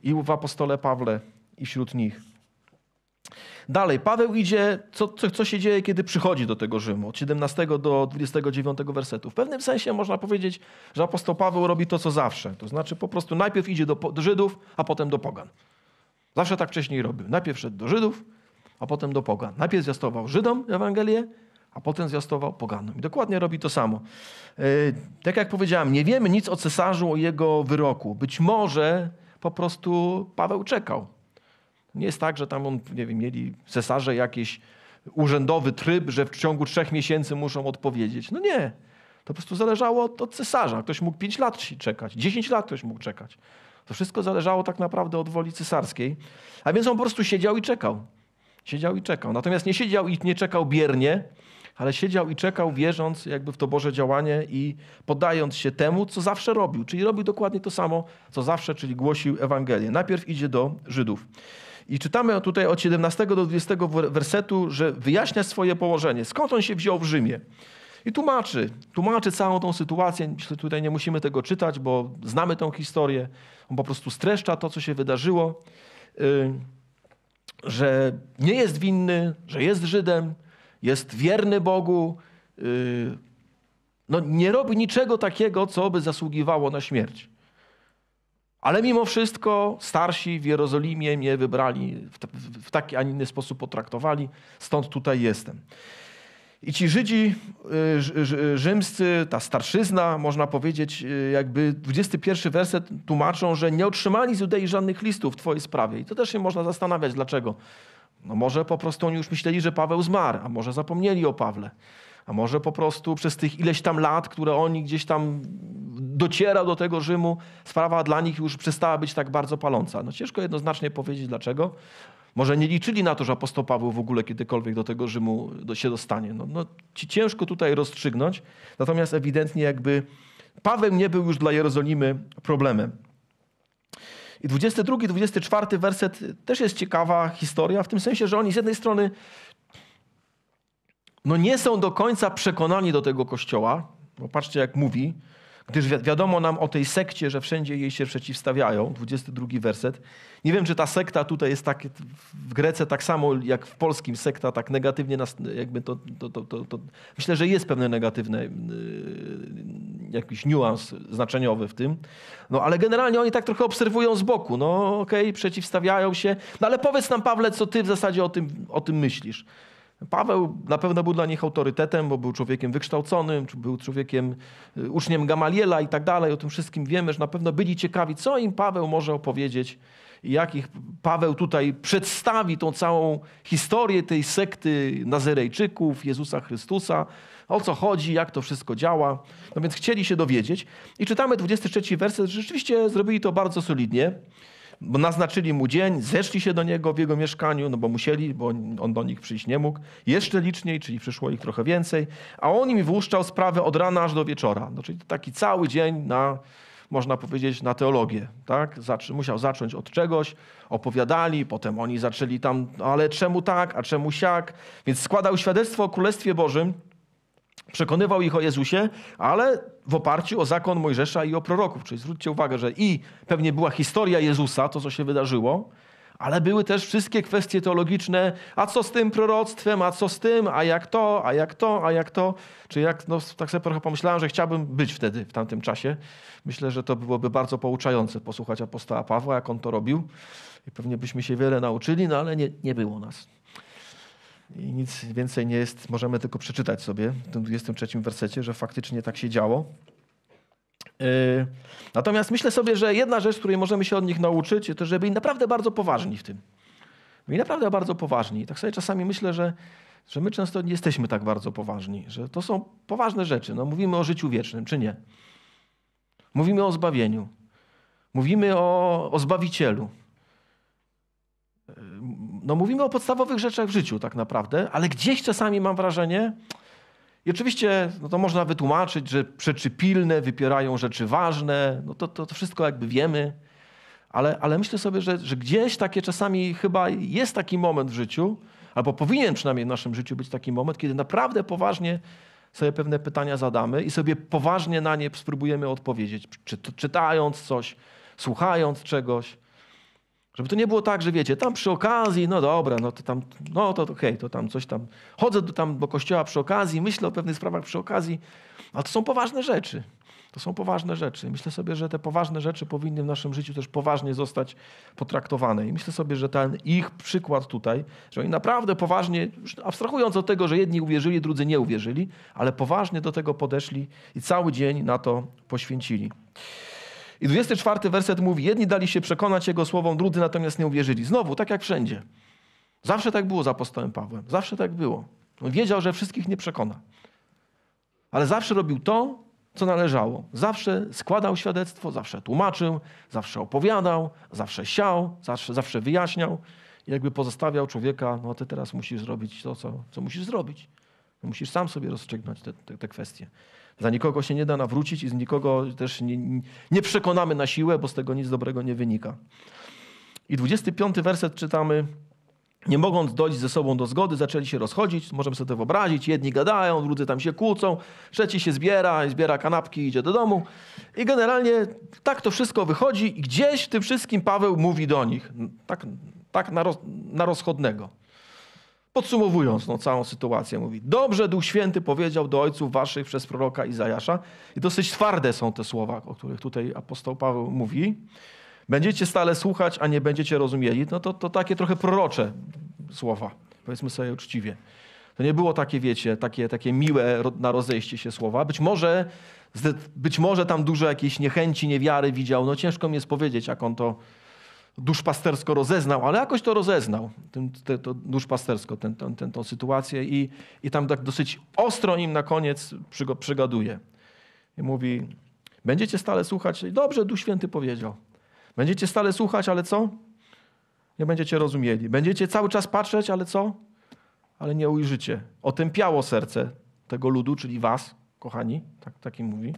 i w apostole Pawle, i wśród nich. Dalej, Paweł idzie, co, co, co się dzieje, kiedy przychodzi do tego Rzymu, od 17 do 29 wersetu. W pewnym sensie można powiedzieć, że apostoł Paweł robi to, co zawsze. To znaczy po prostu najpierw idzie do, do Żydów, a potem do pogan. Zawsze tak wcześniej robił. Najpierw szedł do Żydów, a potem do pogan. Najpierw zwiastował Żydom Ewangelię, a potem zwiastował poganom. I dokładnie robi to samo. E, tak jak powiedziałem, nie wiemy nic o cesarzu, o jego wyroku. Być może po prostu Paweł czekał. Nie jest tak, że tam on, nie wiem, mieli cesarze jakiś urzędowy tryb, że w ciągu trzech miesięcy muszą odpowiedzieć. No nie. To po prostu zależało od, od cesarza. Ktoś mógł pięć lat czekać, dziesięć lat ktoś mógł czekać. To wszystko zależało tak naprawdę od woli cesarskiej. A więc on po prostu siedział i czekał. Siedział i czekał. Natomiast nie siedział i nie czekał biernie, ale siedział i czekał, wierząc jakby w to Boże działanie i podając się temu, co zawsze robił. Czyli robił dokładnie to samo, co zawsze, czyli głosił Ewangelię. Najpierw idzie do Żydów. I czytamy tutaj od 17 do 20 wersetu, że wyjaśnia swoje położenie. Skąd on się wziął w Rzymie? I tłumaczy, tłumaczy całą tą sytuację. Myślę, tutaj nie musimy tego czytać, bo znamy tą historię. On po prostu streszcza to, co się wydarzyło. Y, że nie jest winny, że jest Żydem, jest wierny Bogu, y, no nie robi niczego takiego, co by zasługiwało na śmierć. Ale mimo wszystko starsi w Jerozolimie mnie wybrali, w, taki, a inny sposób potraktowali, stąd tutaj jestem. I ci Żydzi y, rzymscy, ta starszyzna, można powiedzieć, y, jakby 21 werset tłumaczą, że nie otrzymali z Judei żadnych listów w Twojej sprawie. I to też się można zastanawiać, dlaczego. No może po prostu oni już myśleli, że Paweł zmarł, a może zapomnieli o Pawle. A może po prostu przez tych ileś tam lat, które oni gdzieś tam dociera do tego Rzymu, sprawa dla nich już przestała być tak bardzo paląca. No ciężko jednoznacznie powiedzieć dlaczego, może nie liczyli na to, że apostoł Paweł w ogóle kiedykolwiek do tego Rzymu się dostanie. No, no, ci ciężko tutaj rozstrzygnąć, natomiast ewidentnie jakby Paweł nie był już dla Jerozolimy problemem. I 22, 24 werset też jest ciekawa historia, w tym sensie, że oni z jednej strony no nie są do końca przekonani do tego kościoła, Popatrzcie, patrzcie jak mówi, gdyż wiadomo nam o tej sekcie, że wszędzie jej się przeciwstawiają. 22 werset. Nie wiem, czy ta sekta tutaj jest tak w Grece tak samo jak w polskim sekta, tak negatywnie nas, jakby to, to, to, to Myślę, że jest pewne negatywne yy, jakiś niuans znaczeniowy w tym. No ale generalnie oni tak trochę obserwują z boku. No okej, okay, przeciwstawiają się. No ale powiedz nam Pawle, co ty w zasadzie o tym, o tym myślisz. Paweł na pewno był dla nich autorytetem, bo był człowiekiem wykształconym, był człowiekiem, y, uczniem Gamaliela i tak dalej. O tym wszystkim wiemy, że na pewno byli ciekawi, co im Paweł może opowiedzieć i jakich Paweł tutaj przedstawi tą całą historię tej sekty Nazarejczyków, Jezusa Chrystusa, o co chodzi, jak to wszystko działa. No więc chcieli się dowiedzieć. I czytamy 23 werset, że rzeczywiście zrobili to bardzo solidnie bo naznaczyli mu dzień, zeszli się do niego w jego mieszkaniu, no bo musieli, bo on do nich przyjść nie mógł. Jeszcze liczniej, czyli przyszło ich trochę więcej, a on im włuszczał sprawę od rana aż do wieczora. No, czyli taki cały dzień na, można powiedzieć, na teologię. Tak? Zaczy, musiał zacząć od czegoś, opowiadali, potem oni zaczęli tam, no, ale czemu tak, a czemu siak. Więc składał świadectwo o Królestwie Bożym, Przekonywał ich o Jezusie, ale w oparciu o zakon Mojżesza i o proroków. Czyli zwróćcie uwagę, że i pewnie była historia Jezusa, to co się wydarzyło, ale były też wszystkie kwestie teologiczne, a co z tym proroctwem, a co z tym, a jak to, a jak to, a jak to. Czy jak, no, tak sobie trochę pomyślałem, że chciałbym być wtedy, w tamtym czasie. Myślę, że to byłoby bardzo pouczające posłuchać apostoła Pawła, jak on to robił. I pewnie byśmy się wiele nauczyli, no ale nie, nie było nas. I nic więcej nie jest, możemy tylko przeczytać sobie w tym 23 wersecie, że faktycznie tak się działo. Y, natomiast myślę sobie, że jedna rzecz, której możemy się od nich nauczyć, to że byli naprawdę bardzo poważni w tym. Byli naprawdę bardzo poważni. Tak sobie czasami myślę, że, że my często nie jesteśmy tak bardzo poważni, że to są poważne rzeczy. No, mówimy o życiu wiecznym, czy nie? Mówimy o zbawieniu. Mówimy o, o Zbawicielu. Y, no mówimy o podstawowych rzeczach w życiu tak naprawdę, ale gdzieś czasami mam wrażenie, i oczywiście no to można wytłumaczyć, że rzeczy pilne wypierają rzeczy ważne, no to, to, to wszystko jakby wiemy, ale, ale myślę sobie, że, że gdzieś takie czasami chyba jest taki moment w życiu, albo powinien przynajmniej w naszym życiu być taki moment, kiedy naprawdę poważnie sobie pewne pytania zadamy i sobie poważnie na nie spróbujemy odpowiedzieć, czy, czytając coś, słuchając czegoś. Żeby to nie było tak, że wiecie, tam przy okazji, no dobra, no to tam, no to okej, okay, to tam coś tam. Chodzę do, tam do kościoła przy okazji, myślę o pewnych sprawach przy okazji, ale to są poważne rzeczy. To są poważne rzeczy. Myślę sobie, że te poważne rzeczy powinny w naszym życiu też poważnie zostać potraktowane. I myślę sobie, że ten ich przykład tutaj, że oni naprawdę poważnie, abstrahując od tego, że jedni uwierzyli, drudzy nie uwierzyli, ale poważnie do tego podeszli i cały dzień na to poświęcili. I 24 werset mówi: Jedni dali się przekonać Jego słowom, drudzy natomiast nie uwierzyli. Znowu, tak jak wszędzie. Zawsze tak było z apostołem Pawłem. Zawsze tak było. On wiedział, że wszystkich nie przekona. Ale zawsze robił to, co należało. Zawsze składał świadectwo, zawsze tłumaczył, zawsze opowiadał, zawsze siał, zawsze, zawsze wyjaśniał. I jakby pozostawiał człowieka, no ty teraz musisz zrobić to, co, co musisz zrobić. Musisz sam sobie rozstrzygnąć te, te, te kwestie. Za nikogo się nie da nawrócić i z nikogo też nie, nie przekonamy na siłę, bo z tego nic dobrego nie wynika. I 25 werset czytamy. Nie mogąc dojść ze sobą do zgody, zaczęli się rozchodzić. Możemy sobie to wyobrazić. Jedni gadają, drudzy tam się kłócą, trzeci się zbiera, zbiera kanapki i idzie do domu. I generalnie tak to wszystko wychodzi i gdzieś w tym wszystkim Paweł mówi do nich. Tak, tak na, roz, na rozchodnego. Podsumowując no, całą sytuację, mówi: Dobrze Duch Święty powiedział do ojców waszych przez proroka Izajasza. I dosyć twarde są te słowa, o których tutaj apostoł Paweł mówi. Będziecie stale słuchać, a nie będziecie rozumieli. No to, to takie trochę prorocze słowa, powiedzmy sobie uczciwie. To nie było takie, wiecie, takie, takie miłe na rozejście się słowa. Być może, być może tam dużo jakiejś niechęci, niewiary widział. No ciężko mi jest powiedzieć, jak on to duszpastersko rozeznał, ale jakoś to rozeznał, ten, te, to duszpastersko, tę ten, ten, tą sytuację i, i tam tak dosyć ostro im na koniec przygo, przygaduje. I mówi, będziecie stale słuchać, dobrze, Duch Święty powiedział. Będziecie stale słuchać, ale co? Nie będziecie rozumieli. Będziecie cały czas patrzeć, ale co? Ale nie ujrzycie. Otępiało serce tego ludu, czyli was, kochani, tak, tak mówi.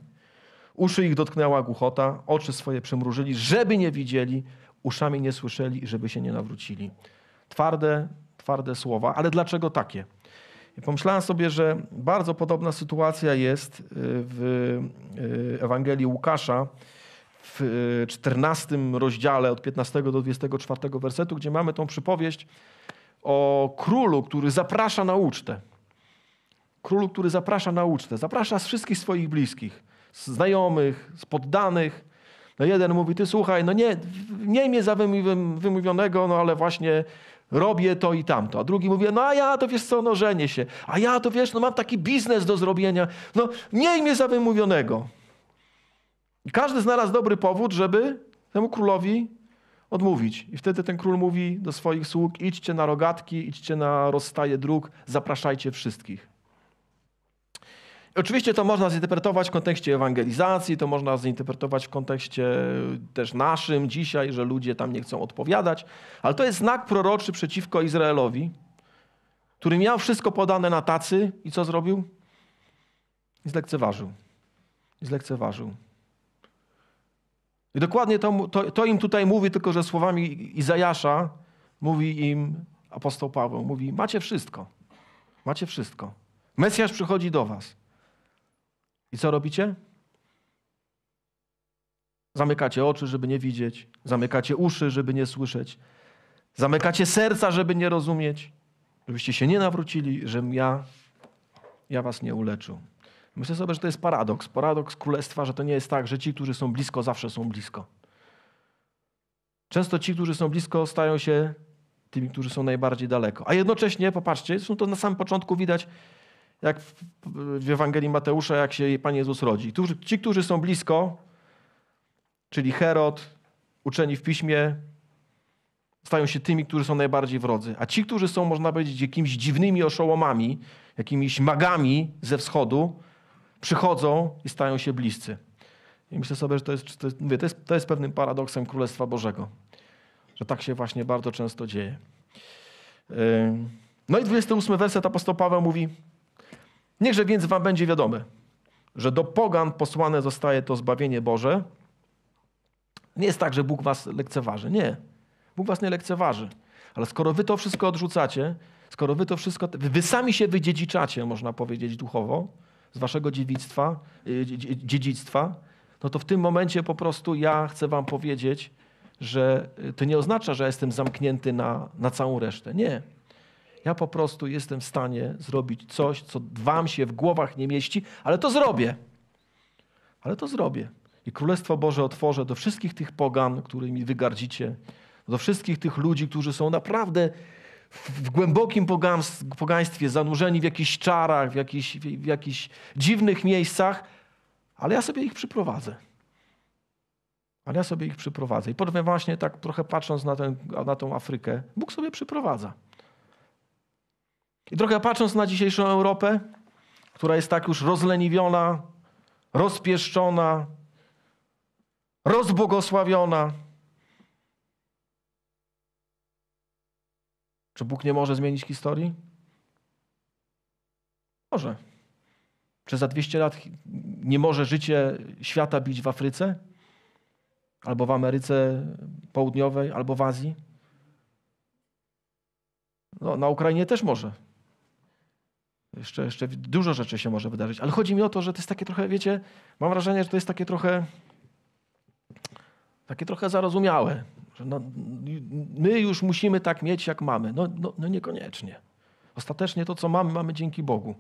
Uszy ich dotknęła głuchota, oczy swoje przymrużyli, żeby nie widzieli, uszami nie słyszeli i żeby się nie nawrócili. Twarde, twarde słowa, ale dlaczego takie? Pomyślałem sobie, że bardzo podobna sytuacja jest y, w y, Ewangelii Łukasza w 14 y, rozdziale od 15 do 24 wersetu, gdzie mamy tą przypowieść o królu, który zaprasza na ucztę. Królu, który zaprasza na ucztę, zaprasza z wszystkich swoich bliskich, znajomych, z poddanych no jeden mówi, ty słuchaj, no nie, nie mnie za wymówionego, no ale właśnie robię to i tamto. A drugi mówi, no a ja to wiesz co, no żenię się. A ja to wiesz, no mam taki biznes do zrobienia. No nie mnie za wymówionego. I każdy znalazł dobry powód, żeby temu królowi odmówić. I wtedy ten król mówi do swoich sług, idźcie na rogatki, idźcie na rozstaje dróg, zapraszajcie wszystkich. Oczywiście to można zinterpretować w kontekście ewangelizacji, to można zinterpretować w kontekście też naszym dzisiaj, że ludzie tam nie chcą odpowiadać, ale to jest znak proroczy przeciwko Izraelowi, który miał wszystko podane na tacy i co zrobił? I zlekceważył. I zlekceważył. I dokładnie to, to, to im tutaj mówi, tylko że słowami Izajasza mówi im apostoł Paweł. Mówi, macie wszystko. Macie wszystko. Mesjasz przychodzi do was. I co robicie? Zamykacie oczy, żeby nie widzieć, zamykacie uszy, żeby nie słyszeć, zamykacie serca, żeby nie rozumieć, żebyście się nie nawrócili, żebym ja, ja was nie uleczył. Myślę sobie, że to jest paradoks. Paradoks królestwa, że to nie jest tak, że ci, którzy są blisko, zawsze są blisko. Często ci, którzy są blisko, stają się tymi, którzy są najbardziej daleko. A jednocześnie, popatrzcie, są to na samym początku widać, jak w Ewangelii Mateusza, jak się Pan Jezus rodzi. Ci, którzy są blisko, czyli Herod, uczeni w piśmie, stają się tymi, którzy są najbardziej wrodzy. A ci, którzy są, można powiedzieć, jakimiś dziwnymi oszołomami, jakimiś magami ze wschodu, przychodzą i stają się bliscy. I myślę sobie, że to jest, to jest, mówię, to jest, to jest pewnym paradoksem Królestwa Bożego, że tak się właśnie bardzo często dzieje. No i 28 werset apostoł Paweł mówi, Niechże więc wam będzie wiadome, że do pogan posłane zostaje to zbawienie Boże. Nie jest tak, że Bóg was lekceważy. Nie. Bóg was nie lekceważy. Ale skoro wy to wszystko odrzucacie, skoro wy to wszystko, wy sami się wydziedziczacie, można powiedzieć duchowo, z waszego dziewictwa, y, dziedzictwa, no to w tym momencie po prostu ja chcę wam powiedzieć, że y, to nie oznacza, że jestem zamknięty na, na całą resztę. Nie. Ja po prostu jestem w stanie zrobić coś, co wam się w głowach nie mieści, ale to zrobię. Ale to zrobię. I Królestwo Boże otworzę do wszystkich tych pogan, którymi wygardzicie, do wszystkich tych ludzi, którzy są naprawdę w głębokim pogaństwie, zanurzeni w jakichś czarach, w jakichś, w jakichś dziwnych miejscach, ale ja sobie ich przyprowadzę. Ale ja sobie ich przyprowadzę. I powiem właśnie tak trochę patrząc na, ten, na tą Afrykę, Bóg sobie przyprowadza. I trochę patrząc na dzisiejszą Europę, która jest tak już rozleniwiona, rozpieszczona, rozbłogosławiona. Czy Bóg nie może zmienić historii? Może. Czy za 200 lat nie może życie świata bić w Afryce? Albo w Ameryce Południowej, albo w Azji? No, na Ukrainie też może. Jeszcze, jeszcze dużo rzeczy się może wydarzyć. Ale chodzi mi o to, że to jest takie trochę, wiecie, mam wrażenie, że to jest takie trochę takie trochę zarozumiałe, że no, my już musimy tak mieć, jak mamy. No, no, no niekoniecznie. Ostatecznie to, co mamy, mamy dzięki Bogu.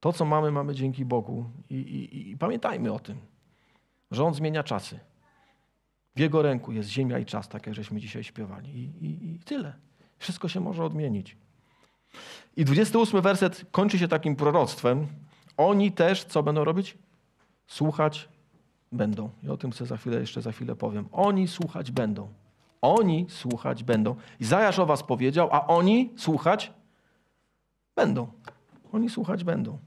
To, co mamy, mamy dzięki Bogu. I, i, I, pamiętajmy o tym, że On zmienia czasy. W Jego ręku jest ziemia i czas, tak jak żeśmy dzisiaj śpiewali. I, i, i tyle. Wszystko się może odmienić. I 28 werset kończy się takim proroctwem. Oni też co będą robić? Słuchać będą. I o tym chcę za chwilę, jeszcze za chwilę powiem. Oni słuchać będą. Oni słuchać będą. Zajasz o was powiedział, a oni słuchać będą. Oni słuchać będą.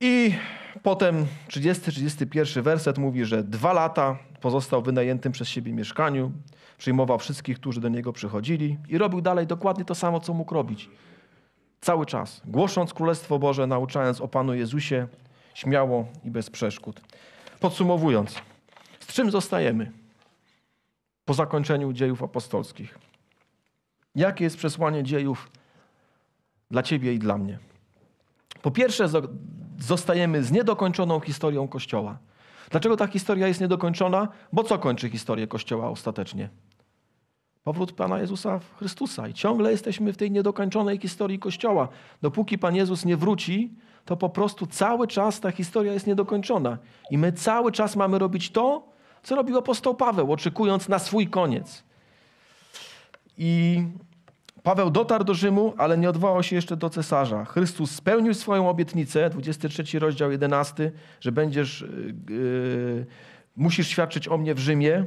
I potem 30-31 werset mówi, że dwa lata pozostał w wynajętym przez siebie mieszkaniu, przyjmował wszystkich, którzy do niego przychodzili i robił dalej dokładnie to samo, co mógł robić. Cały czas, głosząc Królestwo Boże, nauczając o Panu Jezusie śmiało i bez przeszkód. Podsumowując, z czym zostajemy po zakończeniu dziejów apostolskich? Jakie jest przesłanie dziejów dla Ciebie i dla mnie? Po pierwsze, zostajemy z niedokończoną historią Kościoła. Dlaczego ta historia jest niedokończona? Bo co kończy historię Kościoła ostatecznie? Powrót Pana Jezusa w Chrystusa. I ciągle jesteśmy w tej niedokończonej historii Kościoła. Dopóki Pan Jezus nie wróci, to po prostu cały czas ta historia jest niedokończona. I my cały czas mamy robić to, co robił apostoł Paweł, oczekując na swój koniec. I Paweł dotarł do Rzymu, ale nie odwołał się jeszcze do cesarza. Chrystus spełnił swoją obietnicę, 23 rozdział 11, że będziesz, yy, musisz świadczyć o mnie w Rzymie,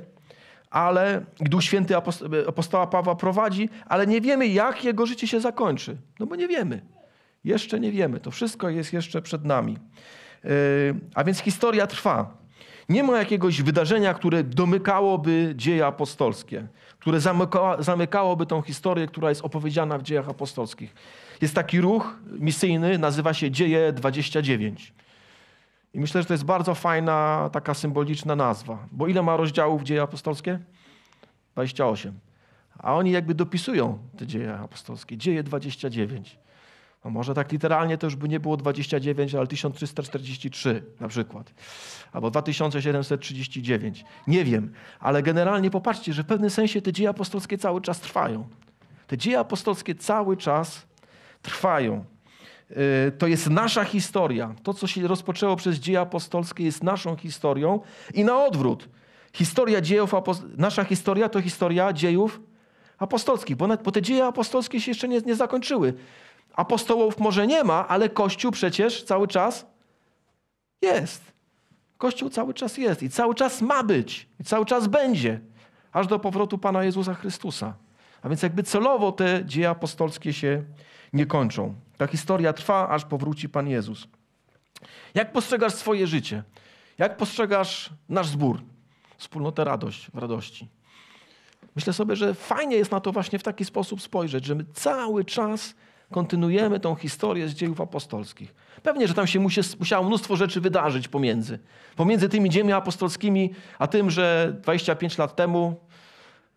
ale Duch Święty y, apostoła Pawła prowadzi, ale nie wiemy, jak jego życie się zakończy. No bo nie wiemy. Jeszcze nie wiemy. To wszystko jest jeszcze przed nami. Yy, a więc historia trwa. Nie ma jakiegoś wydarzenia, które domykałoby dzieje apostolskie, które zamykałoby tą historię, która jest opowiedziana w dziejach apostolskich. Jest taki ruch misyjny, nazywa się Dzieje 29. I myślę, że to jest bardzo fajna, taka symboliczna nazwa. Bo ile ma rozdziałów dzieje apostolskie? 28. A oni jakby dopisują te dzieje apostolskie. Dzieje 29. No może tak literalnie to już by nie było 29, ale 1343 na przykład, albo 2739. Nie wiem, ale generalnie popatrzcie, że w pewnym sensie te dzieje apostolskie cały czas trwają. Te dzieje apostolskie cały czas trwają. Y, to jest nasza historia. To, co się rozpoczęło przez dzieje apostolskie, jest naszą historią i na odwrót. Historia dziejów, nasza historia to historia dziejów apostolskich, bo, te dzieje apostolskie się jeszcze nie, nie zakończyły. Apostołów może nie ma, ale Kościół przecież cały czas jest. Kościół cały czas jest i cały czas ma być i cały czas będzie, aż do powrotu Pana Jezusa Chrystusa. A więc jakby celowo te dzieje apostolskie się nie kończą. Ta historia trwa, aż powróci Pan Jezus. Jak postrzegasz swoje życie? Jak postrzegasz nasz zbór? Wspólnotę radość, w radości. Myślę sobie, że fajnie jest na to właśnie w taki sposób spojrzeć, że my cały czas kontynuujemy tą historię z dziejów apostolskich. Pewnie, że tam się musiało mnóstwo rzeczy wydarzyć pomiędzy. Pomiędzy tymi dziejami apostolskimi, a tym, że 25 lat temu,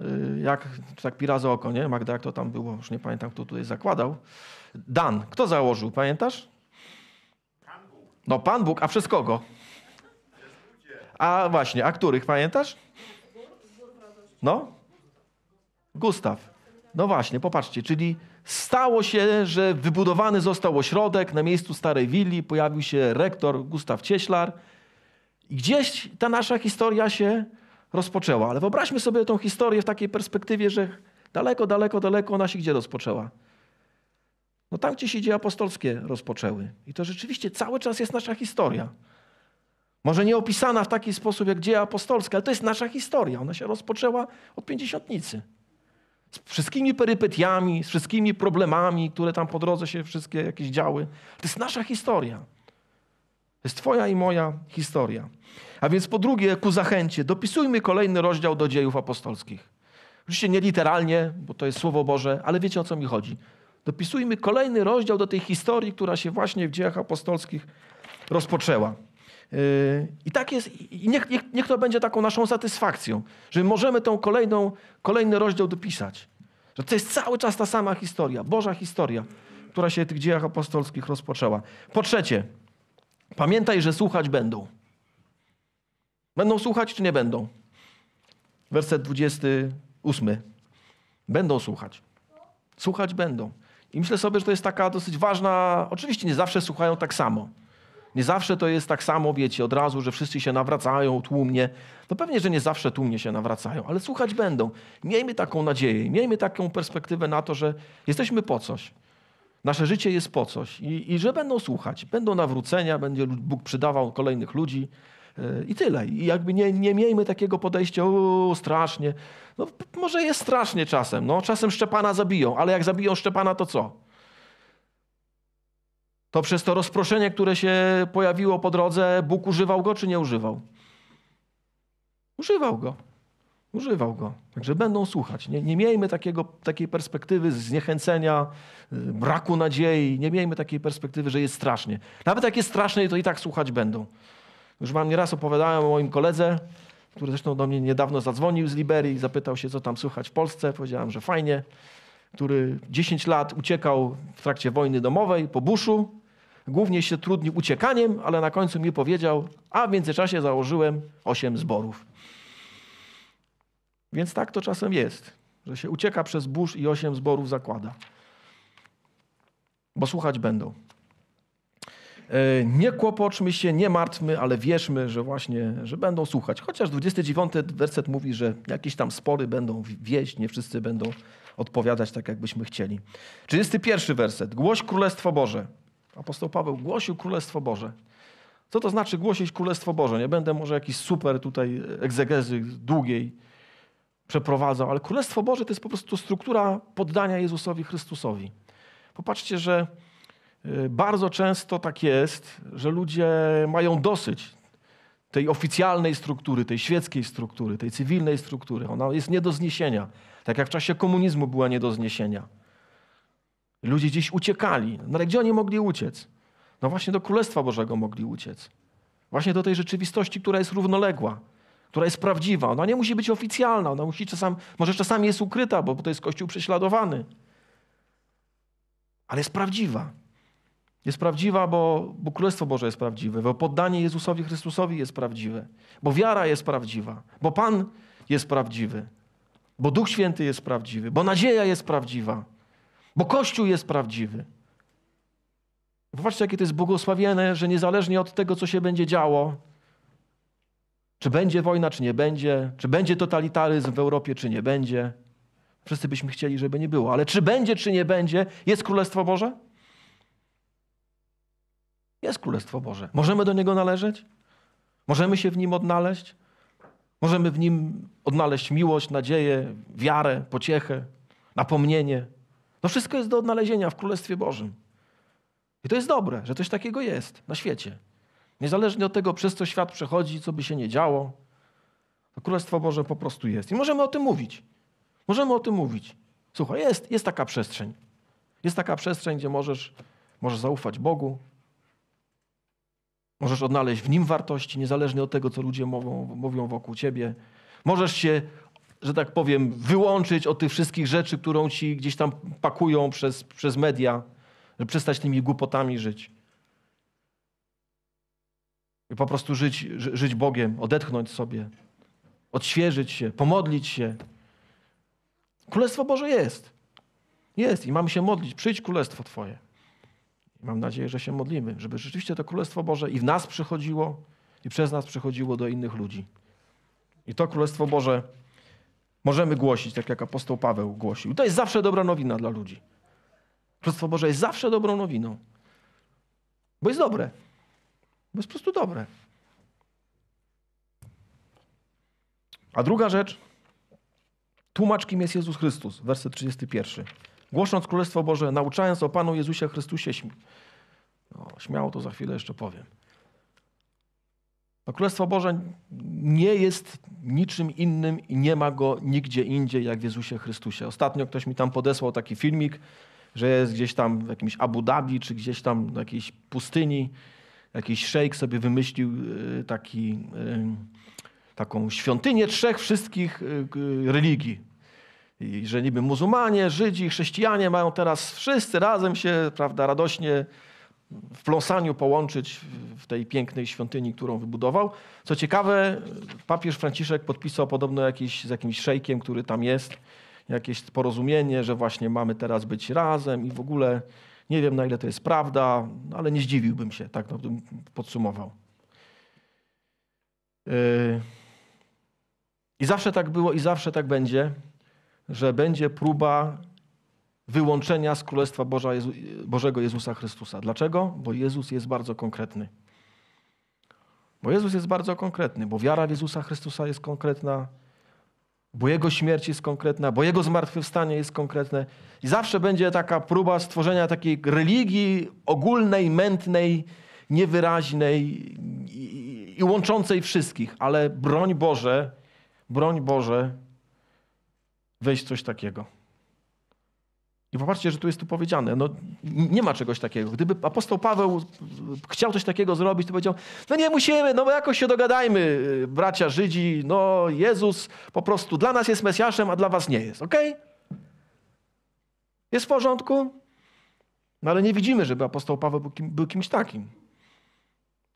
y, jak tak pira za oko, nie? Magda, jak to tam było, już nie pamiętam, kto tutaj zakładał. Dan, kto założył, pamiętasz? Pan Bóg. No Pan Bóg, a przez kogo? A właśnie, a których pamiętasz? No? Gustaw. No właśnie, popatrzcie, czyli stało się, że wybudowany został ośrodek na miejscu starej willi, pojawił się rektor Gustaw Cieślar. I gdzieś ta nasza historia się rozpoczęła. Ale wyobraźmy sobie tą historię w takiej perspektywie, że daleko, daleko, daleko ona się gdzie rozpoczęła? No tam, gdzie się dzieje apostolskie rozpoczęły. I to rzeczywiście cały czas jest nasza historia. Może nie opisana w taki sposób jak dzieje apostolskie, ale to jest nasza historia. Ona się rozpoczęła od pięćdziesiątnicy z wszystkimi perypetiami, z wszystkimi problemami, które tam po drodze się wszystkie jakieś działy. To jest nasza historia. To jest Twoja i moja historia. A więc po drugie, ku zachęcie, dopisujmy kolejny rozdział do dziejów apostolskich. Oczywiście nie literalnie, bo to jest Słowo Boże, ale wiecie o co mi chodzi. Dopisujmy kolejny rozdział do tej historii, która się właśnie w dziejach apostolskich rozpoczęła. Yy, I tak jest, i niech, niech, niech to będzie taką naszą satysfakcją, że możemy tą kolejną, kolejny rozdział dopisać. Że to jest cały czas ta sama historia, Boża historia, która się w tych dziejach apostolskich rozpoczęła. Po trzecie, pamiętaj, że słuchać będą. Będą słuchać czy nie będą? Werset 28. Będą słuchać. Słuchać będą. I myślę sobie, że to jest taka dosyć ważna. Oczywiście nie zawsze słuchają tak samo. Nie zawsze to jest tak samo, wiecie, od razu, że wszyscy się nawracają tłumnie. No pewnie, że nie zawsze tłumnie się nawracają, ale słuchać będą. Miejmy taką nadzieję, miejmy taką perspektywę na to, że jesteśmy po coś. Nasze życie jest po coś i, i że będą słuchać. Będą nawrócenia, będzie Bóg przydawał kolejnych ludzi e, i tyle. I jakby nie, nie miejmy takiego podejścia, o strasznie. No może jest strasznie czasem, no czasem Szczepana zabiją, ale jak zabiją Szczepana to co? to przez to rozproszenie, które się pojawiło po drodze, Bóg używał go czy nie używał? Używał go. Używał go. Także będą słuchać. Nie, nie miejmy takiego, takiej perspektywy zniechęcenia, y, braku nadziei. Nie miejmy takiej perspektywy, że jest strasznie. Nawet jak jest strasznie, to i tak słuchać będą. Już wam nieraz opowiadałem o moim koledze, który zresztą do mnie niedawno zadzwonił z Liberii zapytał się, co tam słychać w Polsce. Powiedziałem, że fajnie. Który 10 lat uciekał w trakcie wojny domowej po buszu Głównie się trudnił uciekaniem, ale na końcu mi powiedział, a w międzyczasie założyłem osiem zborów. Więc tak to czasem jest, że się ucieka przez burz i osiem zborów zakłada. Bo słuchać będą. E, nie kłopoczmy się, nie martwmy, ale wierzmy, że właśnie, że będą słuchać. Chociaż 29 werset mówi, że jakieś tam spory będą wieść, nie wszyscy będą odpowiadać tak, jakbyśmy chcieli. 31 werset. Głoś Królestwo Boże. Apostoł Paweł głosił Królestwo Boże. Co to znaczy głosić Królestwo Boże? Nie będę może jakiś super tutaj egzegezy długiej przeprowadzał, ale Królestwo Boże to jest po prostu struktura poddania Jezusowi Chrystusowi. Popatrzcie, że y, bardzo często tak jest, że ludzie mają dosyć tej oficjalnej struktury, tej świeckiej struktury, tej cywilnej struktury. Ona jest nie do zniesienia. Tak jak w czasie komunizmu była nie do zniesienia. Ludzie gdzieś uciekali. No ale gdzie oni mogli uciec? No właśnie do Królestwa Bożego mogli uciec. Właśnie do tej rzeczywistości, która jest równoległa, która jest prawdziwa. Ona nie musi być oficjalna, ona musi czasami, może czasami jest ukryta, bo to jest Kościół prześladowany. Ale jest prawdziwa. Jest prawdziwa, bo, bo Królestwo Boże jest prawdziwe, bo poddanie Jezusowi Chrystusowi jest prawdziwe, bo wiara jest prawdziwa, bo Pan jest prawdziwy, bo Duch Święty jest prawdziwy, bo nadzieja jest prawdziwa bo Kościół jest prawdziwy. Popatrzcie, jakie to jest błogosławione, że niezależnie od tego, co się będzie działo, czy będzie wojna, czy nie będzie, czy będzie totalitaryzm w Europie, czy nie będzie, wszyscy byśmy chcieli, żeby nie było, ale czy będzie, czy nie będzie, jest Królestwo Boże? Jest Królestwo Boże. Możemy do Niego należeć? Możemy się w Nim odnaleźć? Możemy w Nim odnaleźć miłość, nadzieję, wiarę, pociechę, napomnienie, to no wszystko jest do odnalezienia w Królestwie Bożym. I to jest dobre, że coś takiego jest na świecie. Niezależnie od tego, przez co świat przechodzi, co by się nie działo, to Królestwo Boże po prostu jest. I możemy o tym mówić. Możemy o tym mówić. Słuchaj, jest, jest taka przestrzeń. Jest taka przestrzeń, gdzie możesz, możesz zaufać Bogu, możesz odnaleźć w nim wartości, niezależnie od tego, co ludzie mówią, mówią wokół ciebie. Możesz się że tak powiem, wyłączyć od tych wszystkich rzeczy, którą ci gdzieś tam pakują przez, przez media, żeby przestać tymi głupotami żyć. I po prostu żyć, żyć Bogiem, odetchnąć sobie, odświeżyć się, pomodlić się. Królestwo Boże jest. Jest i mamy się modlić. Przyjdź Królestwo Twoje. I mam nadzieję, że się modlimy, żeby rzeczywiście to Królestwo Boże i w nas przychodziło, i przez nas przychodziło do innych ludzi. I to Królestwo Boże Możemy głosić, tak jak apostoł Paweł głosił. to jest zawsze dobra nowina dla ludzi. Królestwo Boże jest zawsze dobrą nowiną. Bo jest dobre. Bo jest po prostu dobre. A druga rzecz. Tłumacz, kim jest Jezus Chrystus. Werset 31. Głosząc Królestwo Boże, nauczając o Panu Jezusie Chrystusie, śmi... no, śmiało to za chwilę jeszcze powiem. No, Królestwo Boże nie jest niczym innym i nie ma go nigdzie indziej jak w Jezusie Chrystusie. Ostatnio ktoś mi tam podesłał taki filmik, że jest gdzieś tam w jakimś Abu Dhabi czy gdzieś tam w jakiejś pustyni. Jakiś szejk sobie wymyślił y, taki, y, taką świątynię trzech wszystkich y, religii. I że niby muzułmanie, Żydzi, chrześcijanie mają teraz wszyscy razem się prawda, radośnie w pląsaniu połączyć w tej pięknej świątyni, którą wybudował. Co ciekawe, papież Franciszek podpisał podobno jakiś, z jakimś szejkiem, który tam jest, jakieś porozumienie, że właśnie mamy teraz być razem i w ogóle nie wiem na ile to jest prawda, ale nie zdziwiłbym się, tak no, bym podsumował. Yy, I zawsze tak było i zawsze tak będzie, że będzie próba wyłączenia z Królestwa Boża Jezu, Bożego Jezusa Chrystusa. Dlaczego? Bo Jezus jest bardzo konkretny. Bo Jezus jest bardzo konkretny, bo wiara w Jezusa Chrystusa jest konkretna, bo Jego śmierć jest konkretna, bo Jego zmartwychwstanie jest konkretne. I zawsze będzie taka próba stworzenia takiej religii ogólnej, mętnej, niewyraźnej i, i łączącej wszystkich, ale broń Boże, broń Boże, weź coś takiego. I popatrzcie, że tu jest tu powiedziane, no nie ma czegoś takiego. Gdyby apostoł Paweł chciał coś takiego zrobić, to powiedział, no nie musimy, no jakoś się dogadajmy, bracia Żydzi, no Jezus po prostu dla nas jest Mesjaszem, a dla was nie jest, okej? Okay? Jest w porządku? No ale nie widzimy, żeby apostoł Paweł był, kim, był kimś takim.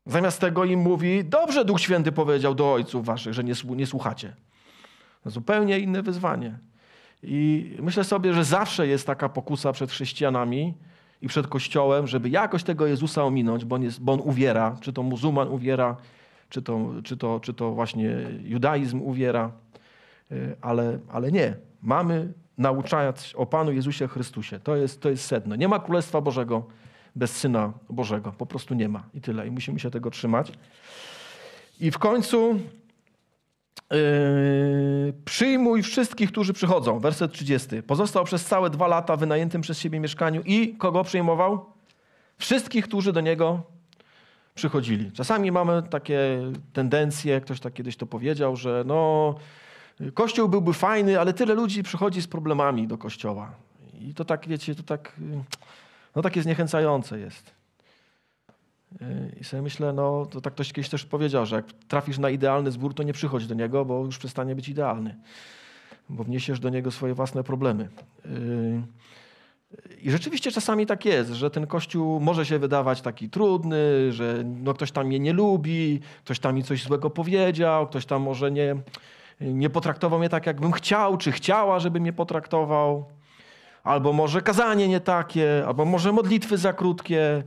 Zamiast tego im mówi, dobrze Duch Święty powiedział do ojców waszych, że nie, nie słuchacie. zupełnie inne wyzwanie. I myślę sobie, że zawsze jest taka pokusa przed chrześcijanami i przed Kościołem, żeby jakoś tego Jezusa ominąć, bo on, jest, bo on uwiera, czy to muzułman uwiera, czy to, czy to, czy to właśnie judaizm uwiera, e, ale, ale nie. Mamy nauczać o Panu Jezusie Chrystusie. To jest, to jest sedno. Nie ma Królestwa Bożego bez Syna Bożego. Po prostu nie ma. I tyle. I musimy się tego trzymać. I w końcu Yy, przyjmuj wszystkich, którzy przychodzą. Werset 30. Pozostał przez całe dwa lata w wynajętym przez siebie mieszkaniu i kogo przyjmował? Wszystkich, którzy do niego przychodzili. Czasami mamy takie tendencje, ktoś tak kiedyś to powiedział, że no, kościół byłby fajny, ale tyle ludzi przychodzi z problemami do kościoła. I to tak, wiecie, to tak, no takie zniechęcające jest. Y, I sobie myślę, no to tak ktoś kiedyś też powiedział, że jak trafisz na idealny zbór, to nie przychodź do niego, bo już przestanie być idealny, bo wniesiesz do niego swoje własne problemy. Y, I rzeczywiście czasami tak jest, że ten kościół może się wydawać taki trudny, że no ktoś tam mnie nie lubi, ktoś tam mi coś złego powiedział, ktoś tam może nie, nie potraktował mnie tak, jakbym chciał, czy chciała, żeby mnie potraktował, albo może kazanie nie takie, albo może modlitwy za krótkie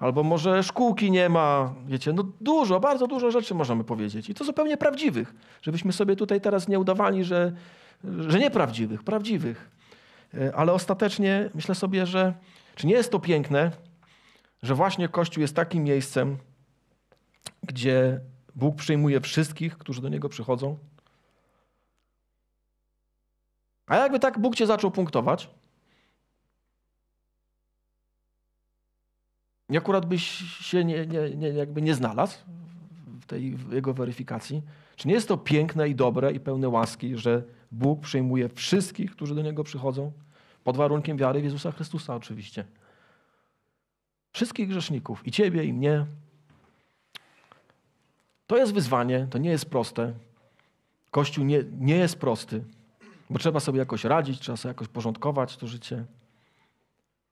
albo może szkółki nie ma. Wiecie, no dużo, bardzo dużo rzeczy możemy powiedzieć. I to zupełnie prawdziwych, żebyśmy sobie tutaj teraz nie udawali, że, że nieprawdziwych, prawdziwych. E, ale ostatecznie myślę sobie, że czy nie jest to piękne, że właśnie Kościół jest takim miejscem, gdzie Bóg przyjmuje wszystkich, którzy do Niego przychodzą? A jakby tak Bóg cię zaczął punktować, I akurat byś się nie, nie, nie, jakby nie znalazł w tej w jego weryfikacji. Czy nie jest to piękne i dobre i pełne łaski, że Bóg przyjmuje wszystkich, którzy do Niego przychodzą, pod warunkiem wiary w Jezusa Chrystusa oczywiście. Wszystkich grzeszników, i Ciebie, i mnie. To jest wyzwanie, to nie jest proste. Kościół nie, nie jest prosty, bo trzeba sobie jakoś radzić, trzeba sobie jakoś porządkować to życie.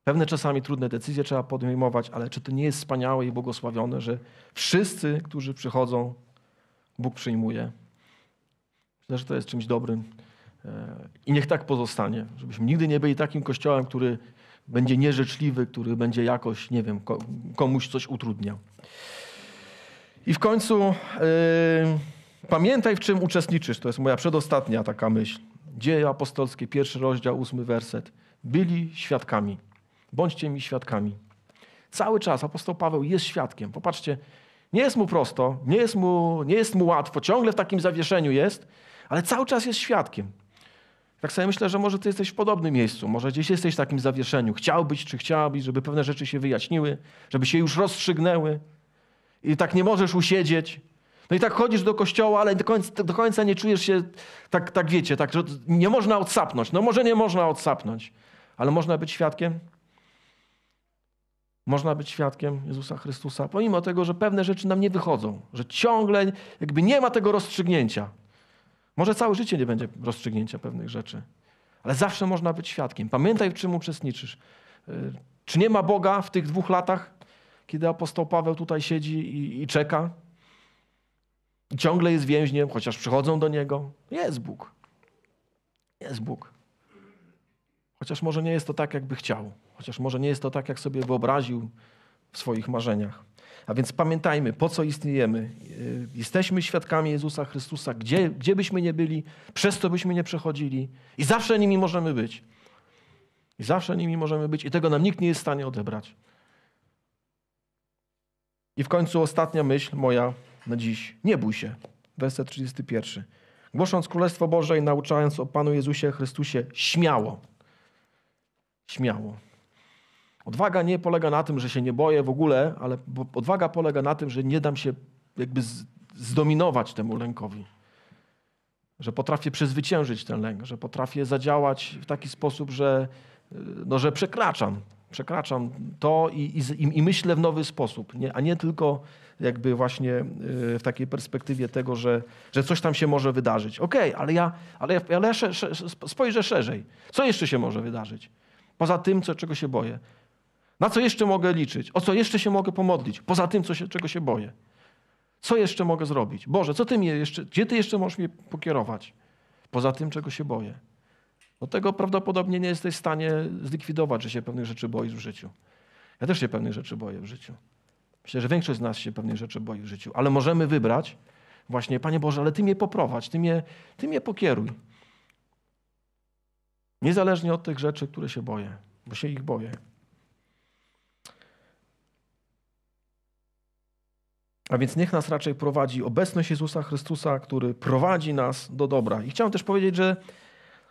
Pewne czasami trudne decyzje trzeba podejmować, ale czy to nie jest wspaniałe i błogosławione, że wszyscy, którzy przychodzą, Bóg przyjmuje? Myślę, że to jest czymś dobrym. E, I niech tak pozostanie, żebyśmy nigdy nie byli takim kościołem, który będzie nierzeczliwy, który będzie jakoś, nie wiem, komuś coś utrudniał. I w końcu yy, pamiętaj, w czym uczestniczysz. To jest moja przedostatnia taka myśl. Dzieje apostolskie, pierwszy rozdział, ósmy werset. Byli świadkami. Bądźcie mi świadkami. Cały czas apostoł Paweł jest świadkiem. Popatrzcie, nie jest mu prosto, nie jest mu, nie jest mu łatwo, ciągle w takim zawieszeniu jest, ale cały czas jest świadkiem. Tak sobie myślę, że może ty jesteś w podobnym miejscu, może gdzieś jesteś w takim zawieszeniu. Chciałbyś czy chciałabyś, żeby pewne rzeczy się wyjaśniły, żeby się już rozstrzygnęły i tak nie możesz usiedzieć. No i tak chodzisz do kościoła, ale do końca, do końca nie czujesz się, tak, tak wiecie, tak, że nie można odsapnąć. No może nie można odsapnąć, ale można być świadkiem? Można być świadkiem Jezusa Chrystusa, pomimo tego, że pewne rzeczy nam nie wychodzą, że ciągle jakby nie ma tego rozstrzygnięcia. Może całe życie nie będzie rozstrzygnięcia pewnych rzeczy, ale zawsze można być świadkiem. Pamiętaj, w czym uczestniczysz. Y, czy nie ma Boga w tych dwóch latach, kiedy apostoł Paweł tutaj siedzi i, i czeka? I ciągle jest więźniem, chociaż przychodzą do niego. Jest Bóg. Jest Bóg. Chociaż może nie jest to tak, jakby chciał chociaż może nie jest to tak, jak sobie wyobraził w swoich marzeniach. A więc pamiętajmy, po co istniejemy. Y, jesteśmy świadkami Jezusa Chrystusa, gdzie, gdzie byśmy nie byli, przez co byśmy nie przechodzili i zawsze nimi możemy być. I zawsze nimi możemy być i tego nam nikt nie jest w stanie odebrać. I w końcu ostatnia myśl moja na dziś. Nie bój się. Werset 31. Głosząc Królestwo Boże i nauczając o Panu Jezusie Chrystusie śmiało. Śmiało. Odwaga nie polega na tym, że się nie boję w ogóle, ale odwaga polega na tym, że nie dam się jakby zdominować temu lękowi. Że potrafię przezwyciężyć ten lęk, że potrafię zadziałać w taki sposób, że, y, no, że przekraczam. Przekraczam to i, i, i myślę w nowy sposób, nie? a nie tylko jakby właśnie y, w takiej perspektywie tego, że, że coś tam się może wydarzyć. Okej, okay, ale ja, ale ja, ale ja spojrzę szerzej. Co jeszcze się może wydarzyć? Poza tym, co, czego się boję. Na co jeszcze mogę liczyć? O co jeszcze się mogę pomodlić? Poza tym, co się, czego się boję. Co jeszcze mogę zrobić? Boże, co ty mnie jeszcze, gdzie ty jeszcze możesz mnie pokierować? Poza tym, czego się boję. Do no tego prawdopodobnie nie jesteś w stanie zlikwidować, że się pewnych rzeczy boisz w życiu. Ja też się pewnych rzeczy boję w życiu. Myślę, że większość z nas się pewnych rzeczy boi w życiu, ale możemy wybrać właśnie, Panie Boże, ale Ty mnie poprowadź, Ty mnie, ty mnie pokieruj. Niezależnie od tych rzeczy, które się boję, bo się ich boję. A więc niech nas raczej prowadzi obecność Jezusa Chrystusa, który prowadzi nas do dobra. I chciałem też powiedzieć, że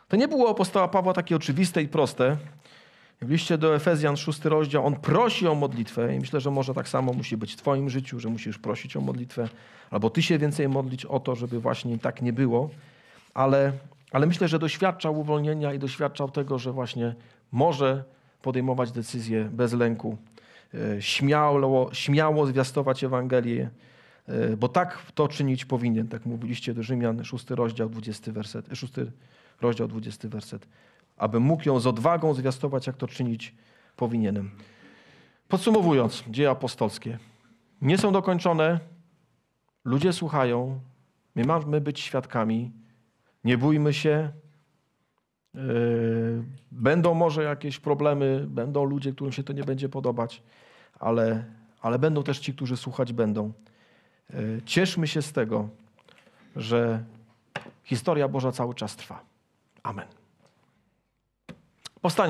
to nie było apostoła Pawła takie oczywiste i proste. W liście do Efezjan, szósty rozdział, on prosi o modlitwę i myślę, że może tak samo musi być w twoim życiu, że musisz prosić o modlitwę, albo ty się więcej modlić o to, żeby właśnie tak nie było, ale, ale myślę, że doświadczał uwolnienia i doświadczał tego, że właśnie może podejmować decyzje bez lęku. E, śmiało, śmiało zwiastować Ewangelię, e, bo tak to czynić powinien, tak mówiliście do Rzymian, 6 rozdział 20 werset, 6 rozdział 20 werset, aby mógł ją z odwagą zwiastować, jak to czynić powinienem. Podsumowując, dzieje apostolskie nie są dokończone, ludzie słuchają, my mamy być świadkami, nie bójmy się, Yy, będą może jakieś problemy, będą ludzie, którym się to nie będzie podobać, ale, ale będą też ci, którzy słuchać będą. Yy, cieszmy się z tego, że historia Boża cały czas trwa. Amen. Powstańmy.